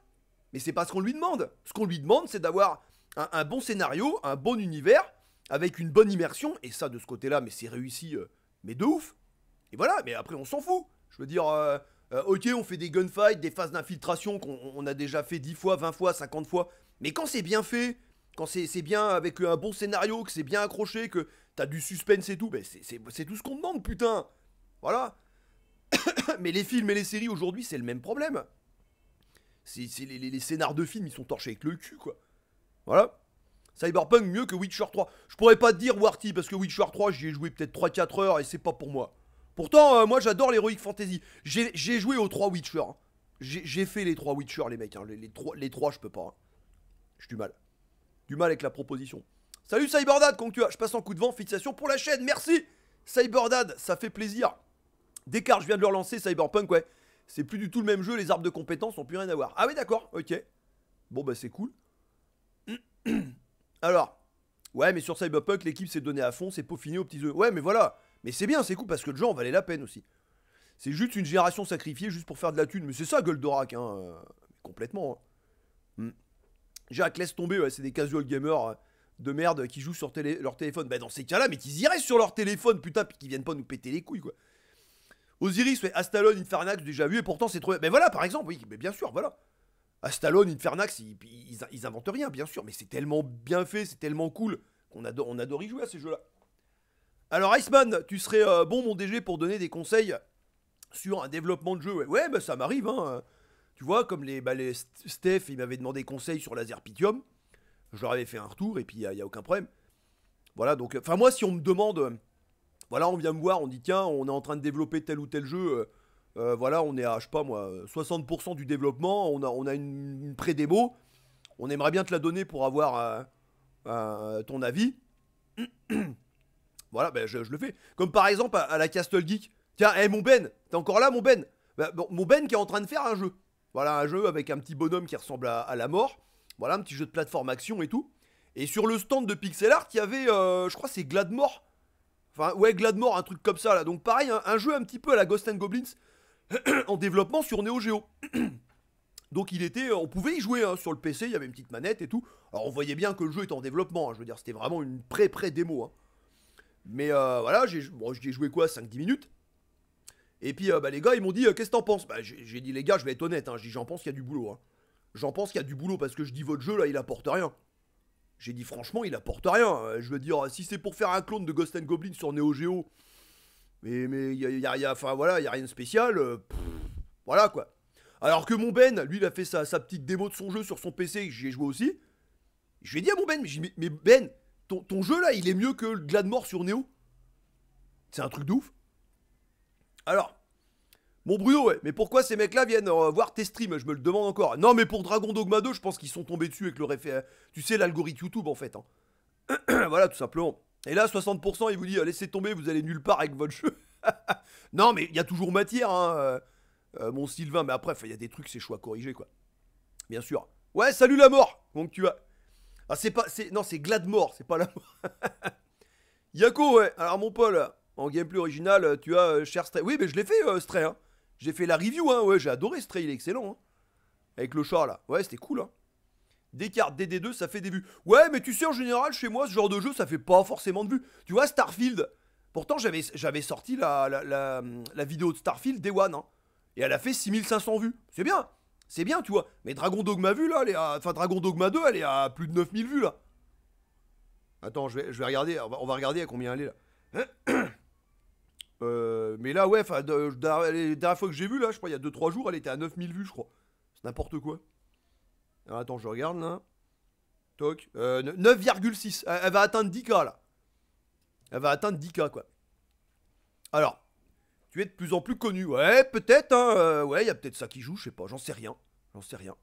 Mais c'est pas ce qu'on lui demande. Ce qu'on lui demande, c'est d'avoir un, bon scénario, un bon univers, avec une bonne immersion, et ça, de ce côté-là, mais c'est réussi, euh, mais de ouf voilà, mais après, on s'en fout. Je veux dire, euh, euh, ok, on fait des gunfights, des phases d'infiltration qu'on a déjà fait 10 fois, 20 fois, 50 fois. Mais quand c'est bien fait, quand c'est bien avec un bon scénario, que c'est bien accroché, que t'as du suspense et tout, ben c'est tout ce qu'on demande, putain. Voilà. [coughs] mais les films et les séries aujourd'hui, c'est le même problème. C'est les, les, scénars de films, ils sont torchés avec le cul, quoi. Voilà. Cyberpunk mieux que Witcher 3. Je pourrais pas te dire Warty parce que Witcher 3, j'y ai joué peut-être 3-4 heures et c'est pas pour moi. Pourtant, euh, moi j'adore l'Heroic Fantasy. J'ai joué aux 3 Witcher. Hein. J'ai fait les 3 Witcher, les mecs. Hein. Les, les, 3, les je peux pas. Hein. J'ai du mal. Du mal avec la proposition. Salut Cyberdad, quand tu as. Je passe en coup de vent, fixation pour la chaîne. Merci Cyberdad, ça fait plaisir. Descartes, je viens de leur lancer Cyberpunk, ouais. C'est plus du tout le même jeu, les arbres de compétences n'ont plus rien à voir. Ah oui, d'accord, ok. Bon, bah c'est cool. [clears throat] Alors, ouais, mais sur Cyberpunk, l'équipe s'est donnée à fond, c'est peaufiné aux petits oeufs. Ouais, mais voilà, mais c'est bien, c'est cool parce que le genre valait la peine aussi. C'est juste une génération sacrifiée juste pour faire de la thune. Mais c'est ça Goldorak, hein. Euh, complètement. Hein. Hmm. Jacques, laisse tomber, c'est des casual gamers euh, de merde qui jouent sur leur téléphone. Bah dans ces cas-là, mais qu'ils iraient sur leur téléphone, putain, puis qu'ils viennent pas nous péter les couilles, quoi. Osiris, Astalon, Infernax, déjà vu, et pourtant c'est trop... Mais voilà, par exemple, oui, mais bien sûr, voilà. Astalon, Infernax, ils, ils, inventent rien, bien sûr, mais c'est tellement bien fait, c'est tellement cool qu'on adore, on adore y jouer à ces jeux-là. Alors Iceman, tu serais euh, bon mon DG pour donner des conseils sur un développement de jeu. Ouais, ouais bah, ça m'arrive. Hein. Tu vois, comme les, bah, les Steph, il m'avait demandé conseils sur Pythium Je leur avais fait un retour et puis il n'y a, aucun problème. Voilà, donc, euh, enfin moi si on me demande, euh, voilà, on vient me voir, on dit tiens, on est en train de développer tel ou tel jeu. voilà, on est à, je sais pas moi, 60% du développement, on a, on a une, pré-démo, on aimerait bien te la donner pour avoir ton avis. [clears throat] Voilà, ben, je, le fais. Comme par exemple à, la Castle Geek. Tiens, hé mon Ben, t'es encore là mon Ben, ben Mon Ben qui est en train de faire un jeu. Voilà, un jeu avec un petit bonhomme qui ressemble à, la mort. Voilà, un petit jeu de plateforme action et tout. Et sur le stand de Pixel Art, il y avait, euh, je crois, c'est Gladmore. Enfin, ouais, Gladmore, un truc comme ça, là. Donc, pareil, un, jeu un petit peu à la Ghost and Goblins [clears throat] en développement sur Neo Geo. [clears throat] Donc, il était, euh, on pouvait y jouer hein, sur le PC, il y avait une petite manette et tout. Alors, on voyait bien que le jeu était en développement. Hein. je veux dire, c'était vraiment une pré-pré-démo. Hein. Mais euh, voilà, j'ai bon, joué quoi 5-10 minutes. Et puis euh, bah, les gars, ils m'ont dit euh, Qu'est-ce que t'en penses bah, J'ai dit Les gars, je vais être honnête, hein. j'en pense qu'il y a du boulot. Hein. J'en pense qu'il y a du boulot parce que je dis Votre jeu là, il apporte rien. J'ai dit Franchement, il apporte rien. Je veux dire, si c'est pour faire un clone de Ghost and Goblin sur Neo Geo, mais, mais y a, y a, enfin, voilà, y a rien de spécial. voilà quoi. Alors que mon Ben, lui, il a fait sa, petite démo de son jeu sur son PC, j'y ai joué aussi. Je lui ai dit à mon Ben, mais Ben, ton, jeu là, il est mieux que le Gladmore sur Neo. C'est un truc de ouf. Alors, mon Bruno, mais pourquoi ces mecs-là viennent euh, voir tes streams Je me le demande encore. Non, mais pour Dragon Dogma 2, je pense qu'ils sont tombés dessus avec le référent. Tu sais, l'algorithme YouTube en fait. Hein. [clears throat] voilà, tout simplement. Et là, 60%, il vous dit, euh, laissez tomber, vous allez nulle part avec votre jeu. [laughs] non, mais il y a toujours matière, hein, euh, mon Sylvain. Mais après, il y a des trucs, c'est choix corriger, quoi. Bien sûr. Ouais, salut la mort Donc tu vas. Ah, c'est pas. C'est, non, c'est Gladmore, c'est pas la [laughs] Yako, ouais. Alors, mon Paul, en gameplay original, tu as euh, Cher Stray. Oui, mais je l'ai fait, euh, Stray. Hein. J'ai fait la review, hein. Ouais, j'ai adoré Stray, il est excellent. Hein. Avec le char, là. Ouais, c'était cool, hein. Des cartes DD2, ça fait des vues. Ouais, mais tu sais, en général, chez moi, ce genre de jeu, ça fait pas forcément de vues. Tu vois, Starfield. Pourtant, j'avais, j'avais sorti la, la, la, vidéo de Starfield Day One. Hein. Et elle a fait 6500 vues. C'est bien. C'est bien, tu vois. Mais Dragon Dogma vue là, elle est enfin Dragon Dogma 2, elle est à plus de 9000 vues là. Attends, je vais, je vais regarder, on va, regarder à combien elle est là. [coughs] Euh, mais là, ouais, la dernière fois que j'ai vu là, je crois, il y a 2-3 jours, elle était à 9000 vues, je crois. C'est n'importe quoi. attends, je regarde là. Toc. 9,6. Euh, elle, elle va atteindre 10K là. Elle va atteindre 10K quoi. Alors, tu es de plus en plus connu. Ouais, peut-être, hein, euh, ouais, il y a peut-être ça qui joue, je sais pas, j'en sais rien. J'en sais rien.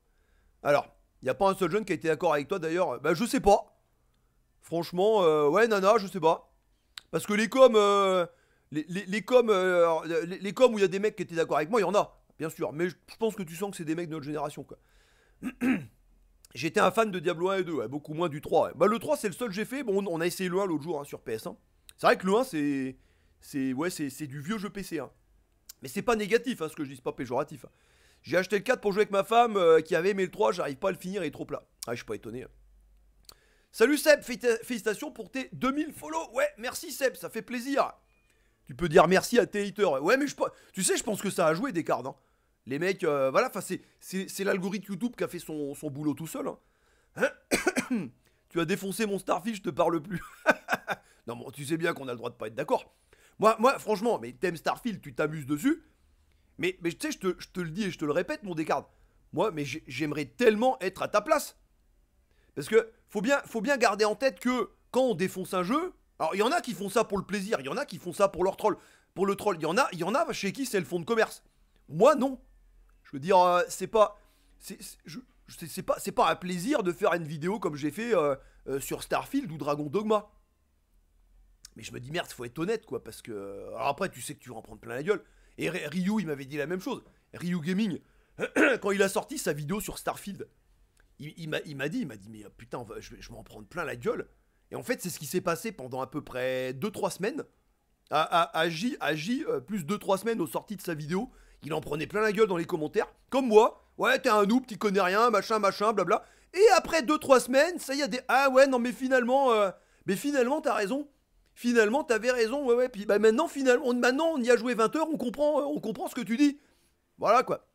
Alors, il n'y a pas un seul jeune qui a été d'accord avec toi d'ailleurs. Euh, bah, je sais pas. Franchement, euh, ouais, nana, je sais pas. Parce que les coms, les, les, les, coms, les, coms où il y a des mecs qui étaient d'accord avec moi, il y en a, bien sûr. Mais je pense que tu sens que c'est des mecs de notre génération, quoi. [clears throat] J'étais un fan de Diablo 1 et 2, beaucoup moins du 3. Bah, le 3, c'est le seul que j'ai fait. Bon, on, a essayé le 1 l'autre jour hein, sur PS1. C'est vrai que le 1, c'est. C'est ouais, c'est du vieux jeu PC. Hein. Mais c'est pas négatif, hein, ce que je dis, c'est pas péjoratif. Hein. J'ai acheté le 4 pour jouer avec ma femme euh, qui avait aimé le 3, j'arrive pas à le finir, il est trop plat. Ah, je suis pas étonné. Hein. Salut Seb, félicitations pour tes 2000 follow. Ouais, merci Seb, ça fait plaisir. Tu peux dire merci à tes Ouais, mais je, tu sais, je pense que ça a joué des cartes. Hein. Les mecs, euh, voilà, c'est l'algorithme YouTube qui a fait son, boulot tout seul. Hein. [coughs] tu as défoncé mon starfish, je te parle plus. [laughs] non, tu sais bien qu'on a le droit de pas être d'accord. Moi, franchement, mais t'aimes Starfield, tu t'amuses dessus. Mais, mais tu sais, je te, le dis et je te le répète, mon Descartes. Moi, mais j'aimerais tellement être à ta place. Parce que faut bien, faut bien garder en tête que quand on défonce un jeu, alors il y en a qui font ça pour le plaisir, il y en a qui font ça pour leur troll, pour le troll. Il y en a, il y en a chez qui c'est le fond de commerce. Moi, non. Je veux dire, euh, c'est pas, c'est, pas, c'est pas un plaisir de faire une vidéo comme j'ai fait euh, euh, sur Starfield ou Dragon Dogma. Mais je me dis merde, faut être honnête quoi, parce que. Euh, après, tu sais que tu vas en prendre plein la gueule. Et Ryu, il m'avait dit la même chose. Ryu Gaming, [clears throat] quand il a sorti sa vidéo sur Starfield, il, m'a dit, il m'a dit, mais euh, putain, je vais, je m'en prendre plein la gueule. Et en fait, c'est ce qui s'est passé pendant à peu près 2-3 semaines. A J, euh, plus 2-3 semaines aux sorties de sa vidéo, il en prenait plein la gueule dans les commentaires, comme moi. Ouais, t'es un noob, t'y connais rien, machin, machin, blabla. Et après 2-3 semaines, ça y a des. Ah ouais, non, mais finalement, mais finalement, t'as raison finalement, t'avais raison, ouais, ouais. Puis bah, maintenant, finalement, on, maintenant, on y a joué 20 heures, on comprend, euh, on comprend ce que tu dis. Voilà quoi.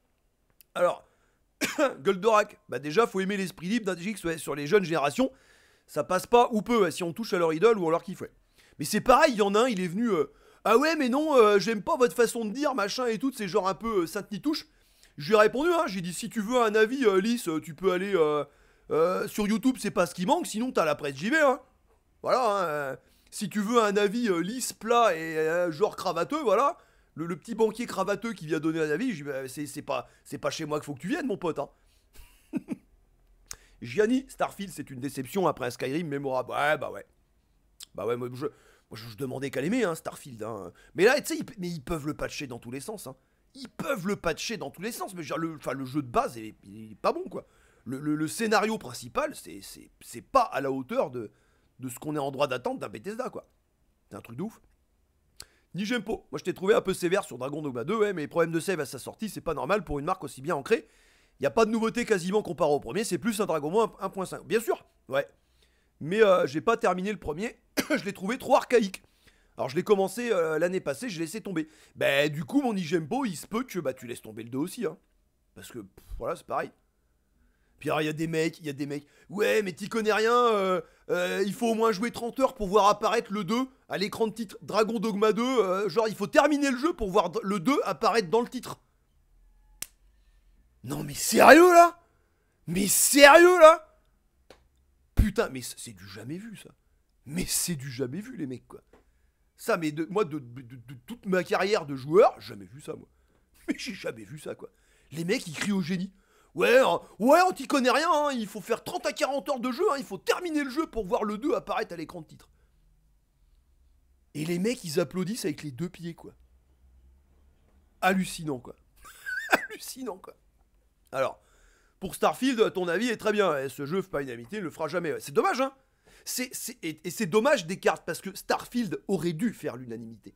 Alors, [coughs] Goldorak, bah déjà, faut aimer l'esprit libre D'un ouais, sur les jeunes générations. Ça passe pas ou peu si on touche à leur idole ou à leur kiff, Mais c'est pareil, il y en a un, il est venu. Euh, ah ouais, mais non, euh, j'aime pas votre façon de dire, machin et tout, c'est genre un peu Ça Sainte-Nitouche. touche lui répondu, hein, j'ai dit si tu veux un avis, Lys, tu peux aller sur YouTube, c'est pas ce qui manque, sinon t'as la presse JV, hein. Voilà, hein, si tu veux un avis euh, lisse, plat et euh, genre cravateux, voilà, le, petit banquier cravateux qui vient donner un avis, bah, c'est pas, chez moi qu'il faut que tu viennes, mon pote. Hein. [laughs] Gianni, Starfield, c'est une déception après un Skyrim mémorable. Ouais, bah ouais. Bah ouais, moi je, demandais qu'elle l'aimer, hein, Starfield. Hein. Mais là, tu sais, mais ils peuvent le patcher dans tous les sens. Hein. Ils peuvent le patcher dans tous les sens. Mais le, le jeu de base, il, est pas bon, quoi. Le, le scénario principal, c'est pas à la hauteur de, de ce qu'on est en droit d'attendre d'un Bethesda, quoi. C'est un truc de ouf. Nijempo, moi je t'ai trouvé un peu sévère sur Dragon Dogma 2, mais les problèmes de save à sa sortie, c'est pas normal pour une marque aussi bien ancrée. Il n'y a pas de nouveauté quasiment comparé au premier, c'est plus un Dragon Ball 1.5. Bien sûr, ouais. Mais euh, j'ai pas terminé le premier, [coughs] je l'ai trouvé trop archaïque. Alors je l'ai commencé euh, l'année passée, je l'ai laissé tomber. Ben du coup mon Nijempo, il se peut que bah, tu laisses tomber le 2 aussi. Hein. Parce que voilà, c'est pareil. Puis ah, il y a des mecs, il y a des mecs. Ouais, mais t'y connais rien. Euh, euh, il faut au moins jouer 30 heures pour voir apparaître le 2 à l'écran de titre Dragon Dogma 2. Euh, genre, il faut terminer le jeu pour voir le 2 apparaître dans le titre. Non, mais sérieux là Mais sérieux là Putain, mais c'est du jamais vu ça. Mais c'est du jamais vu, les mecs, quoi. Ça, mais moi, de, de toute ma carrière de joueur, jamais vu ça, moi. [laughs] Mais j'ai jamais vu ça, quoi. Les mecs, ils crient au génie. Ouais, hein. ouais, on t'y connaît rien, hein. il faut faire 30 à 40 heures de jeu, hein. il faut terminer le jeu pour voir le 2 apparaître à l'écran de titre. Et les mecs, ils applaudissent avec les deux pieds, quoi. Hallucinant, quoi. [laughs] Hallucinant, quoi. Alors, pour Starfield, à ton avis est très bien. Eh, ce jeu, fait pas une amitié, ne le fera jamais. C'est dommage, hein. et, et c'est dommage des cartes parce que Starfield aurait dû faire l'unanimité.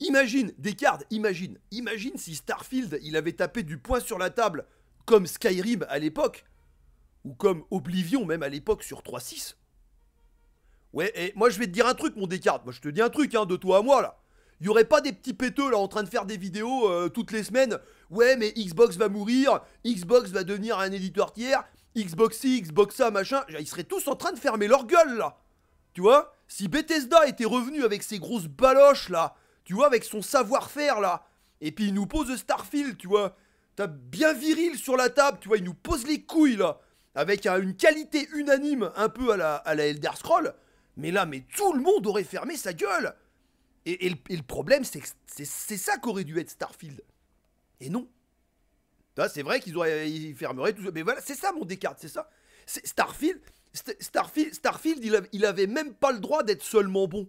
Imagine, Descartes, imagine, imagine si Starfield, il avait tapé du poing sur la table, comme Skyrim à l'époque, ou comme Oblivion même à l'époque sur 3.6. Ouais, moi je vais te dire un truc, mon Descartes, moi je te dis un truc, hein, de toi à moi là. Il y aurait pas des petits péteux là en train de faire des vidéos euh, toutes les semaines. Ouais, mais Xbox va mourir, Xbox va devenir un éditeur tiers, Xbox X, Xbox ça, machin. Ils seraient tous en train de fermer leur gueule là. Tu vois Si Bethesda était revenu avec ses grosses baloches là, tu vois, avec son savoir-faire là. Et puis il nous pose Starfield, tu vois. T'as bien viril sur la table, tu vois, il nous pose les couilles là. Avec une qualité unanime, un peu à la, à la Elder Scroll. Mais là, mais tout le monde aurait fermé sa gueule. Et, le, problème, c'est que c'est ça qu'aurait dû être Starfield. Et non. C'est vrai qu'ils fermeraient tout ça. Mais voilà, c'est ça mon Descartes, c'est ça. Starfield, Starfield, Starfield, il, il avait même pas le droit d'être seulement bon.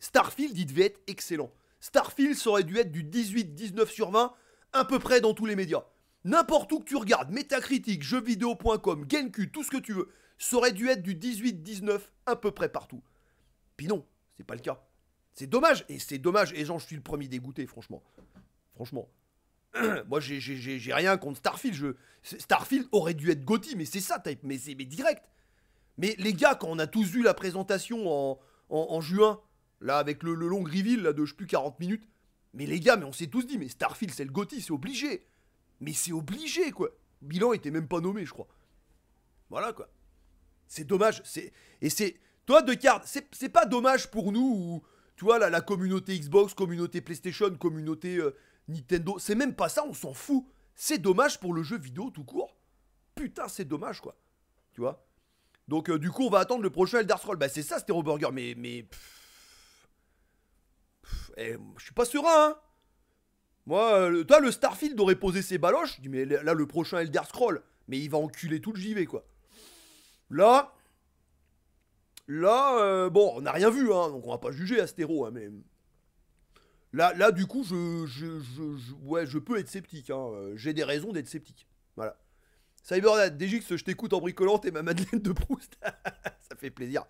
Starfield, il devait être excellent. Starfield, ça aurait dû être du 18, 19 sur 20, à peu près dans tous les médias. N'importe où que tu regardes, Metacritic, jeuxvideo.com, GameCube, tout ce que tu veux, ça aurait dû être du 18, 19, à peu près partout. Puis non, c'est pas le cas. C'est dommage, et c'est dommage, et je suis le premier dégoûté, franchement. Franchement. [clears throat] Moi, j'ai rien contre Starfield. Starfield aurait dû être Gotti, mais c'est ça, type, mais, c'est direct. Mais les gars, quand on a tous vu la présentation en juin, Là, avec le, long reveal là, de je plus 40 minutes. Mais les gars, mais on s'est tous dit, mais Starfield, c'est le gothi, c'est obligé. Mais c'est obligé, quoi. Bilan était même pas nommé, je crois. Voilà, quoi. C'est dommage. C'est... Et c'est. Toi, de c'est... c'est pas dommage pour nous, ou, tu vois, la, communauté Xbox, communauté PlayStation, communauté euh, Nintendo. C'est même pas ça, on s'en fout. C'est dommage pour le jeu vidéo tout court. Putain, c'est dommage, quoi. Tu vois Donc, euh, du coup, on va attendre le prochain Elder Scrolls. Bah, c'est ça, c'était Burger. Mais. mais eh, je suis pas serein, hein. Moi, euh, toi, le Starfield aurait posé ses baloches. Je dis, mais là, le prochain Elder Scroll, mais il va enculer tout le JV, quoi. Là. Là, euh, bon, on n'a rien vu, hein, donc on va pas juger Astéro, hein, mais. Là, là, du coup, je, je, je, ouais, je peux être sceptique. Hein. Euh, j'ai des raisons d'être sceptique. Voilà. Cybernat, DJX, je t'écoute en bricolant et ma Madeleine de Proust. [laughs] Ça fait plaisir.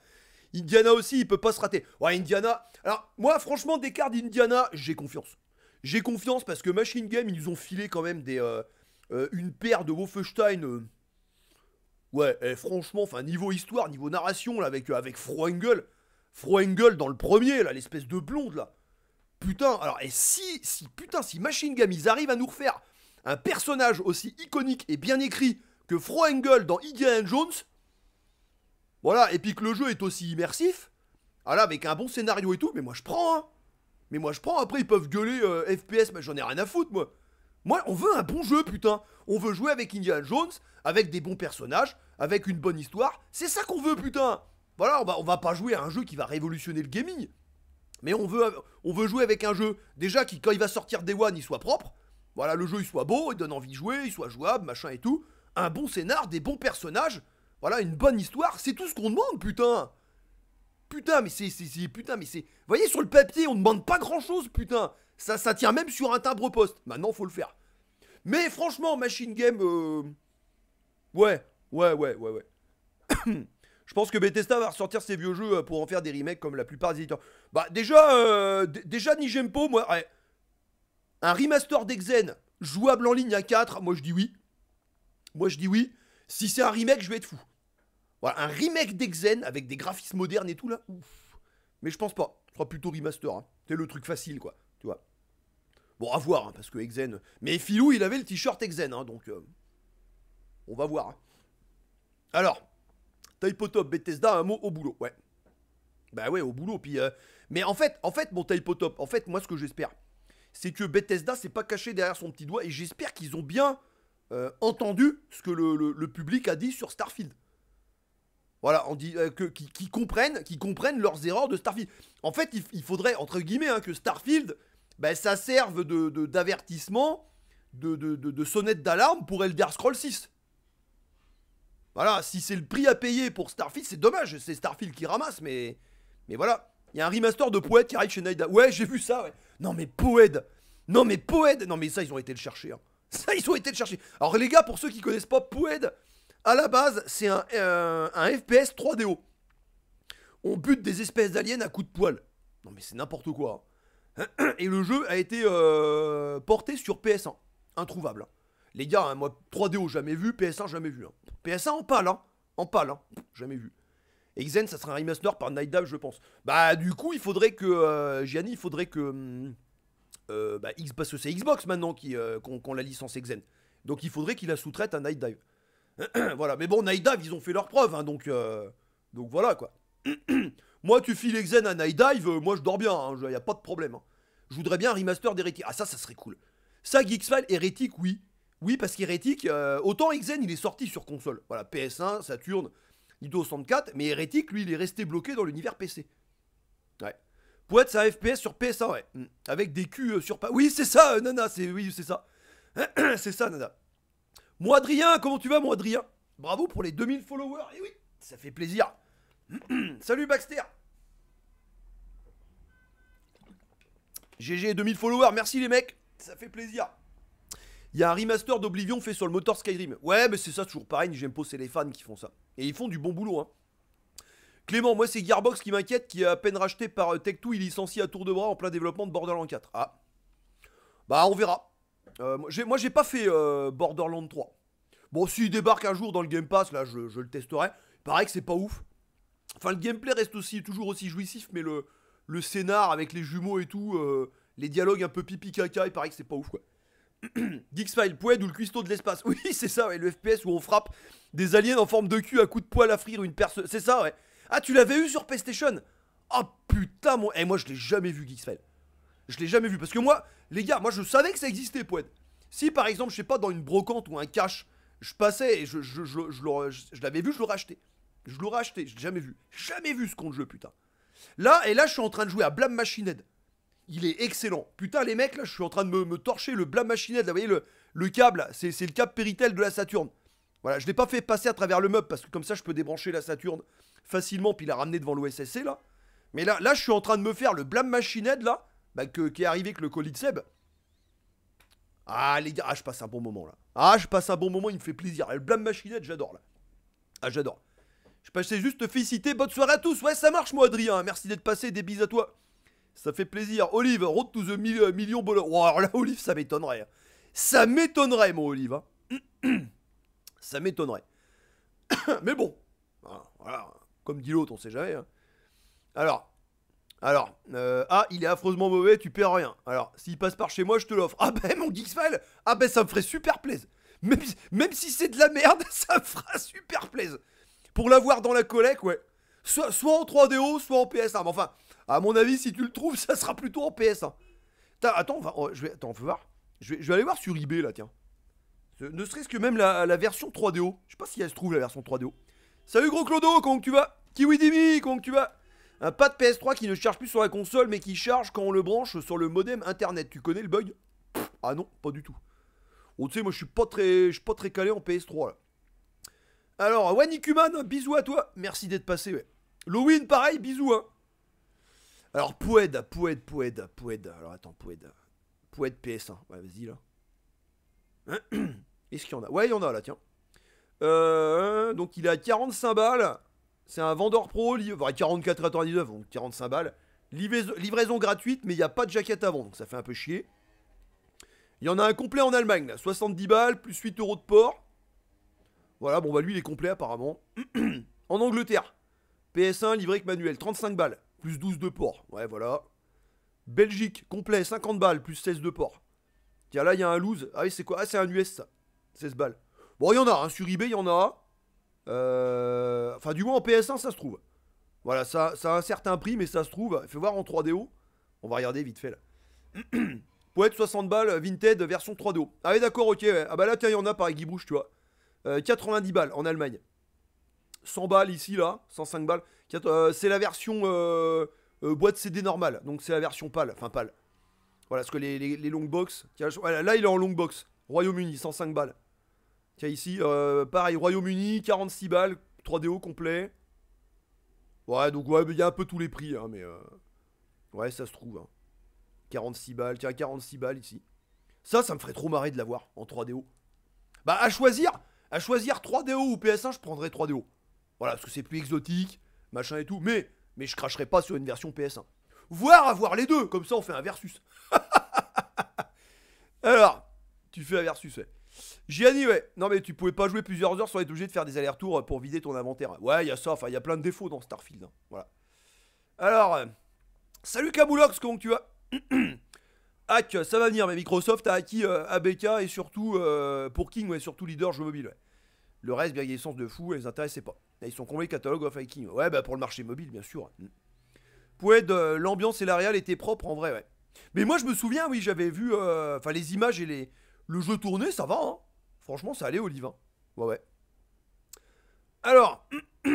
Indiana aussi, il peut pas se rater. Ouais, Indiana. Alors, moi, franchement, des cartes d'Indiana, j'ai confiance. J'ai confiance parce que Machine Game, ils nous ont filé quand même des, euh, euh, une paire de Wolfenstein. Euh, ouais, franchement, enfin, niveau histoire, niveau narration, là, avec, avec Froengel. Engel, dans le premier, là, l'espèce de blonde, là. Putain, alors, et si, si, putain, si Machine Game, ils arrivent à nous refaire un personnage aussi iconique et bien écrit que Engel dans Indiana Jones, voilà, et puis que le jeu est aussi immersif. Ah avec un bon scénario et tout, mais moi je prends, hein. Mais moi je prends, après ils peuvent gueuler euh, FPS, mais j'en ai rien à foutre, moi. Moi, on veut un bon jeu, putain. On veut jouer avec Indiana Jones, avec des bons personnages, avec une bonne histoire. C'est ça qu'on veut, putain. Voilà, on va, va pas jouer à un jeu qui va révolutionner le gaming. Mais on veut, on veut jouer avec un jeu, déjà, qui, quand il va sortir Day One, il soit propre. Voilà, le jeu, il soit beau, il donne envie de jouer, il soit jouable, machin et tout. Un bon scénar, des bons personnages. Voilà, une bonne histoire, c'est tout ce qu'on demande, putain. Putain, mais c'est, putain, mais c'est. Voyez, sur le papier, on ne demande pas grand chose, putain. Ça, ça tient même sur un timbre poste. Maintenant, faut le faire. Mais franchement, Machine Game, euh, ouais, ouais, ouais, ouais, ouais. [coughs] Je pense que Bethesda va ressortir ses vieux jeux euh, pour en faire des remakes comme la plupart des éditeurs. Bah déjà, euh, déjà Nijempo, moi, ouais. un remaster d'Exen jouable en ligne à 4, moi je dis oui. Moi je dis oui. Si c'est un remake, je vais être fou. Voilà, un remake d'Exen avec des graphismes modernes et tout là. Ouf. Mais je pense pas. Ce sera plutôt remaster. Hein. C'est le truc facile, quoi. Tu vois. Bon, à voir, hein, parce que Exen. Mais Philou, il avait le t-shirt Exen, hein, donc. Euh, on va voir. Hein. Alors, Typotop, Bethesda, un mot au boulot. Ouais. Bah ouais, au boulot. Puis, euh, Mais en fait, en fait, mon en fait, moi, ce que j'espère, c'est que Bethesda s'est pas caché derrière son petit doigt. Et j'espère qu'ils ont bien euh, entendu ce que le public a dit sur Starfield. Voilà, on dit euh, qu'ils qui, comprennent, qui comprennent leurs erreurs de Starfield. En fait, il, faudrait entre guillemets hein, que Starfield, ben, ça serve de d'avertissement, de, de, sonnette d'alarme pour Elder Scrolls 6. Voilà, si c'est le prix à payer pour Starfield, c'est dommage, c'est Starfield qui ramasse, mais mais voilà, il y a un remaster de Poed qui arrive chez Naida. Ouais, j'ai vu ça. Ouais. Non mais Poed, non mais Poed, non mais ça ils ont été le chercher. Hein. [laughs] Ça ils ont été le chercher. Alors les gars, pour ceux qui connaissent pas Poed, à la base, c'est un, euh, FPS 3DO. On bute des espèces d'aliens à coups de poil. Non mais c'est n'importe quoi. Hein. [clears throat] Et le jeu a été euh, porté sur PS1. Introuvable. Hein. Les gars, hein, moi, 3DO jamais vu, PS1 jamais vu. PS1 en pâle, En pâle, Jamais vu. Exen, ça sera un remaster par Night Dive, je pense. Bah, du coup, il faudrait que. Euh, Gianni, il faudrait que. Hum, bah, X, parce que c'est Xbox maintenant qu'on l'a licence Xen. Donc, il faudrait qu'il la sous-traite à Night Dive. [clears throat] voilà, mais bon, Nightdive, ils ont fait leur preuve, hein, donc, euh, donc voilà quoi. [clears throat] moi, tu files Exen à Nightdive, moi je dors bien, il hein, n'y a pas de problème. Hein. Je voudrais bien un remaster d'Hérétique. Ah, ça, ça serait cool. Ça, geeks Hérétique, oui. Oui, parce qu'Hérétique, euh, autant Exen, il est sorti sur console. Voilà, PS1, Saturn, Nintendo 64, mais Hérétique, lui, il est resté bloqué dans l'univers PC. Ouais. pour être FPS sur PS1, ouais. Avec des culs euh, sur... Oui, c'est ça, Nana, c'est... Oui, c'est ça. [clears throat] c'est ça, Nana. Moi Adrien, comment tu vas, moi Adrien Bravo pour les 2000 followers. Et eh oui, ça fait plaisir. [clears throat] Salut Baxter. GG 2000 followers, merci les mecs, ça fait plaisir. Il y a un remaster d'Oblivion fait sur le moteur Skyrim. Ouais, mais c'est ça toujours pareil, j'aime pas, c'est les fans qui font ça. Et ils font du bon boulot, hein. Clément, moi c'est Gearbox qui m'inquiète, qui a à peine racheté par euh, Tech2, il licencie à tour de bras en plein développement de Borderlands 4. Ah. Bah on verra. Euh, moi, j'ai pas fait Borderland euh, Borderlands 3. Bon, s'il débarque un jour dans le Game Pass, là, je, je le testerai. paraît que c'est pas ouf. Enfin, le gameplay reste aussi toujours aussi jouissif, mais le, le scénar avec les jumeaux et tout, euh, les dialogues un peu pipi caca, il paraît que c'est pas ouf, quoi. Geeks File, ou le cuistot de l'espace. [laughs] Oui, c'est ça, ouais, le FPS où on frappe des aliens en forme de cul à coups de poil à frire une personne. C'est ça, ouais. Ah, tu l'avais eu sur PlayStation ah putain, mon. Eh, moi, je l'ai jamais vu, Geeks Je l'ai jamais vu parce que moi, les gars, moi je savais que ça existait, Poète. Si par exemple, je sais pas, dans une brocante ou un cache, je passais et je, je, je, l'avais vu, je l'aurais acheté. Je l'aurais acheté, j'ai jamais vu. Jamais vu ce compte jeu, putain. Là, et là, je suis en train de jouer à Blam Machine Head. Il est excellent. Putain, les mecs, là, je suis en train de me, torcher le Blam Machine Head. Là, vous voyez, le, le câble, c'est le câble Péritel de la Saturne. Voilà, je l'ai pas fait passer à travers le meuble parce que comme ça, je peux débrancher la Saturne facilement puis la ramener devant l'OSSC, là. Mais là, là, je suis en train de me faire le Blam Machine Head, là. Bah, que, qui est arrivé avec le colis de Seb. Ah les gars, ah, je passe un bon moment là. Ah je passe un bon moment, il me fait plaisir. Elle blâme machinette, j'adore là. Ah j'adore. Je passais juste te féliciter, bonne soirée à tous. Ouais ça marche moi Adrien, merci d'être passé, des bises à toi. Ça fait plaisir. Olive, road to the euh, million, million bollar. alors là Olive ça m'étonnerait. Hein. Ça m'étonnerait mon Olive. Hein. [clears throat] ça m'étonnerait. [coughs] Mais bon, ah, voilà, comme dit l'autre, on sait jamais. Hein. Alors, alors, euh, ah, il est affreusement mauvais, tu perds rien. Alors, s'il passe par chez moi, je te l'offre. Ah ben, mon Geeksfile, Ah ben, ça me ferait super plaisir Même, même si c'est de la merde, [laughs] ça me fera super plaisir Pour l'avoir dans la collecte, ouais. Soit, soit, en 3DO, soit en PS1. Mais enfin, à mon avis, si tu le trouves, [laughs] ça sera plutôt en PS1. Attends, on va, oh, je vais, attends, on voir. Je vais, aller voir sur eBay, là, tiens. Ne serait-ce que même la, la, version 3DO. Je sais pas si elle se trouve, la version 3DO. Salut, gros Clodo, comment tu vas Kiwi Dimi, comment tu vas un pas de PS3 qui ne charge plus sur la console mais qui charge quand on le branche sur le modem internet. Tu connais le bug Ah non, pas du tout. Bon, oh, tu sais, moi je suis pas très, je suis pas très calé en PS3 là. Alors, Wanikuman, bisous à toi. Merci d'être passé. Ouais. Lowin, pareil, bisous. Hein. Alors, Poued, Poued, Poued, Poued. Alors, attends, Poued. Poued PS1. Ouais, vas-y là. [clears throat] Est-ce qu'il y en a Ouais, il y en a là, tiens. Euh, donc, il a à 45 balles. C'est un vendeur pro, livre 44,99, donc 45 balles. Livraison, gratuite, mais il n'y a pas de jaquette avant, donc ça fait un peu chier. Il y en a un complet en Allemagne, 70 balles, plus 8 euros de port. Voilà, bon, bah lui, il est complet apparemment. [clears throat] en Angleterre, PS1 livré avec manuel, 35 balles, plus 12 de port. Ouais, voilà. Belgique, complet, 50 balles, plus 16 de port. Tiens, là, il y a un loose. Ah oui, c'est quoi Ah, c'est un US, ça. 16 balles. Bon, il y en a, hein. sur eBay, il y en a. Euh, enfin, du moins en PS1, ça se trouve. Voilà, ça, a un certain prix, mais ça se trouve. Fais voir en 3DO. On va regarder vite fait là. Pour être 60 balles, Vinted version 3DO. Ah ouais, d'accord, ok. Ah bah là, tiens, il y en a par Guy Bouche, tu vois. 90 euh, balles en Allemagne. 100 balles ici, là. 105 balles. Euh, c'est la version boîte CD normale. Donc c'est la version pâle. Enfin, pâle. Voilà, parce que les, les, box. voilà, là, il est en longue box. Royaume-Uni, 105 balles. Tiens, ici, euh, pareil, Royaume-Uni, 46 balles, 3DO complet. Ouais, donc ouais, il y a un peu tous les prix, hein, mais... Euh, ouais, ça se trouve. 46 hein. balles, tiens, 46 balles ici. Ça, ça me ferait trop marrer de l'avoir en 3DO. Bah, à choisir, à choisir 3DO ou PS1, je prendrais 3DO. Voilà, parce que c'est plus exotique, machin et tout, mais, mais je cracherai pas sur une version PS1. Voir, avoir les deux, comme ça on fait un versus. [laughs] Alors, tu fais un versus, ouais. Gianni, ouais. Non, mais tu pouvais pas jouer plusieurs heures sans être obligé de faire des allers-retours pour vider ton inventaire. Ouais, il y a ça. Enfin, il y a plein de défauts dans Starfield. Hein. Voilà. Alors, euh, salut Kaboulox, comment tu vas [clears throat] Hack, ça va venir, mais Microsoft a acquis euh, ABK et surtout euh, pour King, ouais, surtout leader jeu mobile. Ouais. Le reste, bien il y a des sens de fou, Ils intéressaient pas. ils sont comblés catalogue of King. Ouais, bah pour le marché mobile, bien sûr. Mm. de l'ambiance et la était étaient propres en vrai, ouais. Mais moi, je me souviens, oui, j'avais vu enfin les images et les le jeu tourné, ça va. Hein Franchement, ça allait, Olive. ouais, ouais. Alors, [clears throat]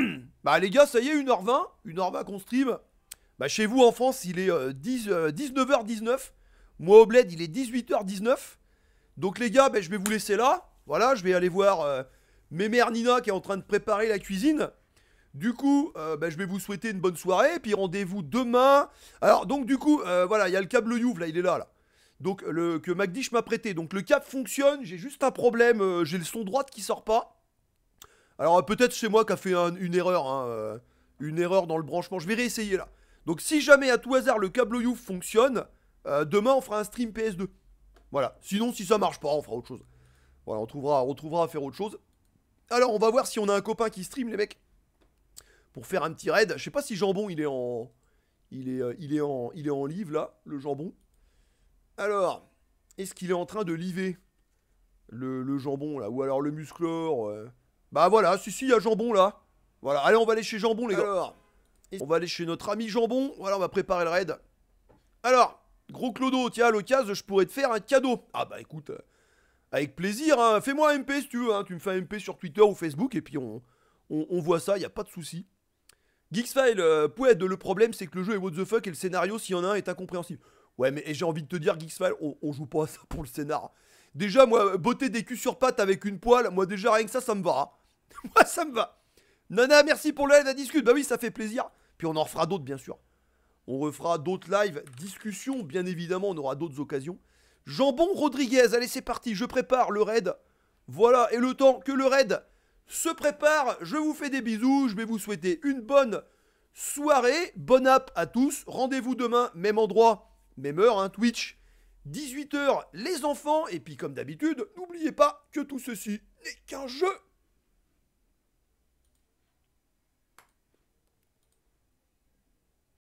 bah les gars, ça y est, 1h20. 1h20 qu'on stream. Bah chez vous en France, il est 10, euh, 19h19. Euh, Moi au bled, il est 18h19. Donc les gars, bah, je vais vous laisser là. Voilà, je vais aller voir euh, mes mères Nina qui est en train de préparer la cuisine. Du coup, bah, je vais vous souhaiter une bonne soirée. Puis rendez-vous demain. Alors, donc, du coup, voilà, il y a le câble Youv, là, il est là, là donc le, que Magdish m'a prêté. Donc le câble fonctionne, j'ai juste un problème, euh, j'ai le son droite qui sort pas. Alors euh, peut-être c'est moi qui a fait une erreur, hein, euh, une erreur dans le branchement, je vais réessayer là. Donc si jamais à tout hasard le câble Youf fonctionne, demain on fera un stream PS2. Voilà, sinon si ça marche pas, on fera autre chose. Voilà, on trouvera, on à faire autre chose. Alors on va voir si on a un copain qui stream les mecs. Pour faire un petit raid, je sais pas si Jambon il est en... Il est, il est en, il est en livre là, le jambon. Alors, est-ce qu'il est en train de livrer le, jambon là Ou alors le musclore. Euh bah voilà, si, si, il y a jambon là. Voilà, allez, on va aller chez jambon, les gars. on va aller chez notre ami jambon. Voilà, on va préparer le raid. Alors, gros Clodo, tiens, à l'occasion, je pourrais te faire un cadeau. Ah bah écoute, euh, avec plaisir, hein. fais-moi un MP si tu veux. Hein. Tu me fais un MP sur Twitter ou Facebook et puis on, on, voit ça, il a pas de souci. Geeksfile, euh, le problème c'est que le jeu est what the fuck et le scénario, s'il y en a un, est incompréhensible. Ouais, mais j'ai envie de te dire, Geeksfile, on, joue pas à ça pour le scénar. Déjà, moi, botter des culs sur pattes avec une poêle, moi, déjà, rien que ça, ça me va. Hein. [laughs] moi, ça me va. Nana, merci pour le live, à discute. Bah oui, ça fait plaisir. Puis on en refera d'autres, bien sûr. On refera d'autres lives, discussions, bien évidemment, on aura d'autres occasions. Jambon Rodriguez, allez, c'est parti, je prépare le raid. Voilà, et le temps que le raid se prépare, je vous fais des bisous, je vais vous souhaiter une bonne soirée, bonne app à tous. Rendez-vous demain, même endroit même heure, hein, Twitch. 18h, les enfants, et puis comme d'habitude, n'oubliez pas que tout ceci n'est qu'un jeu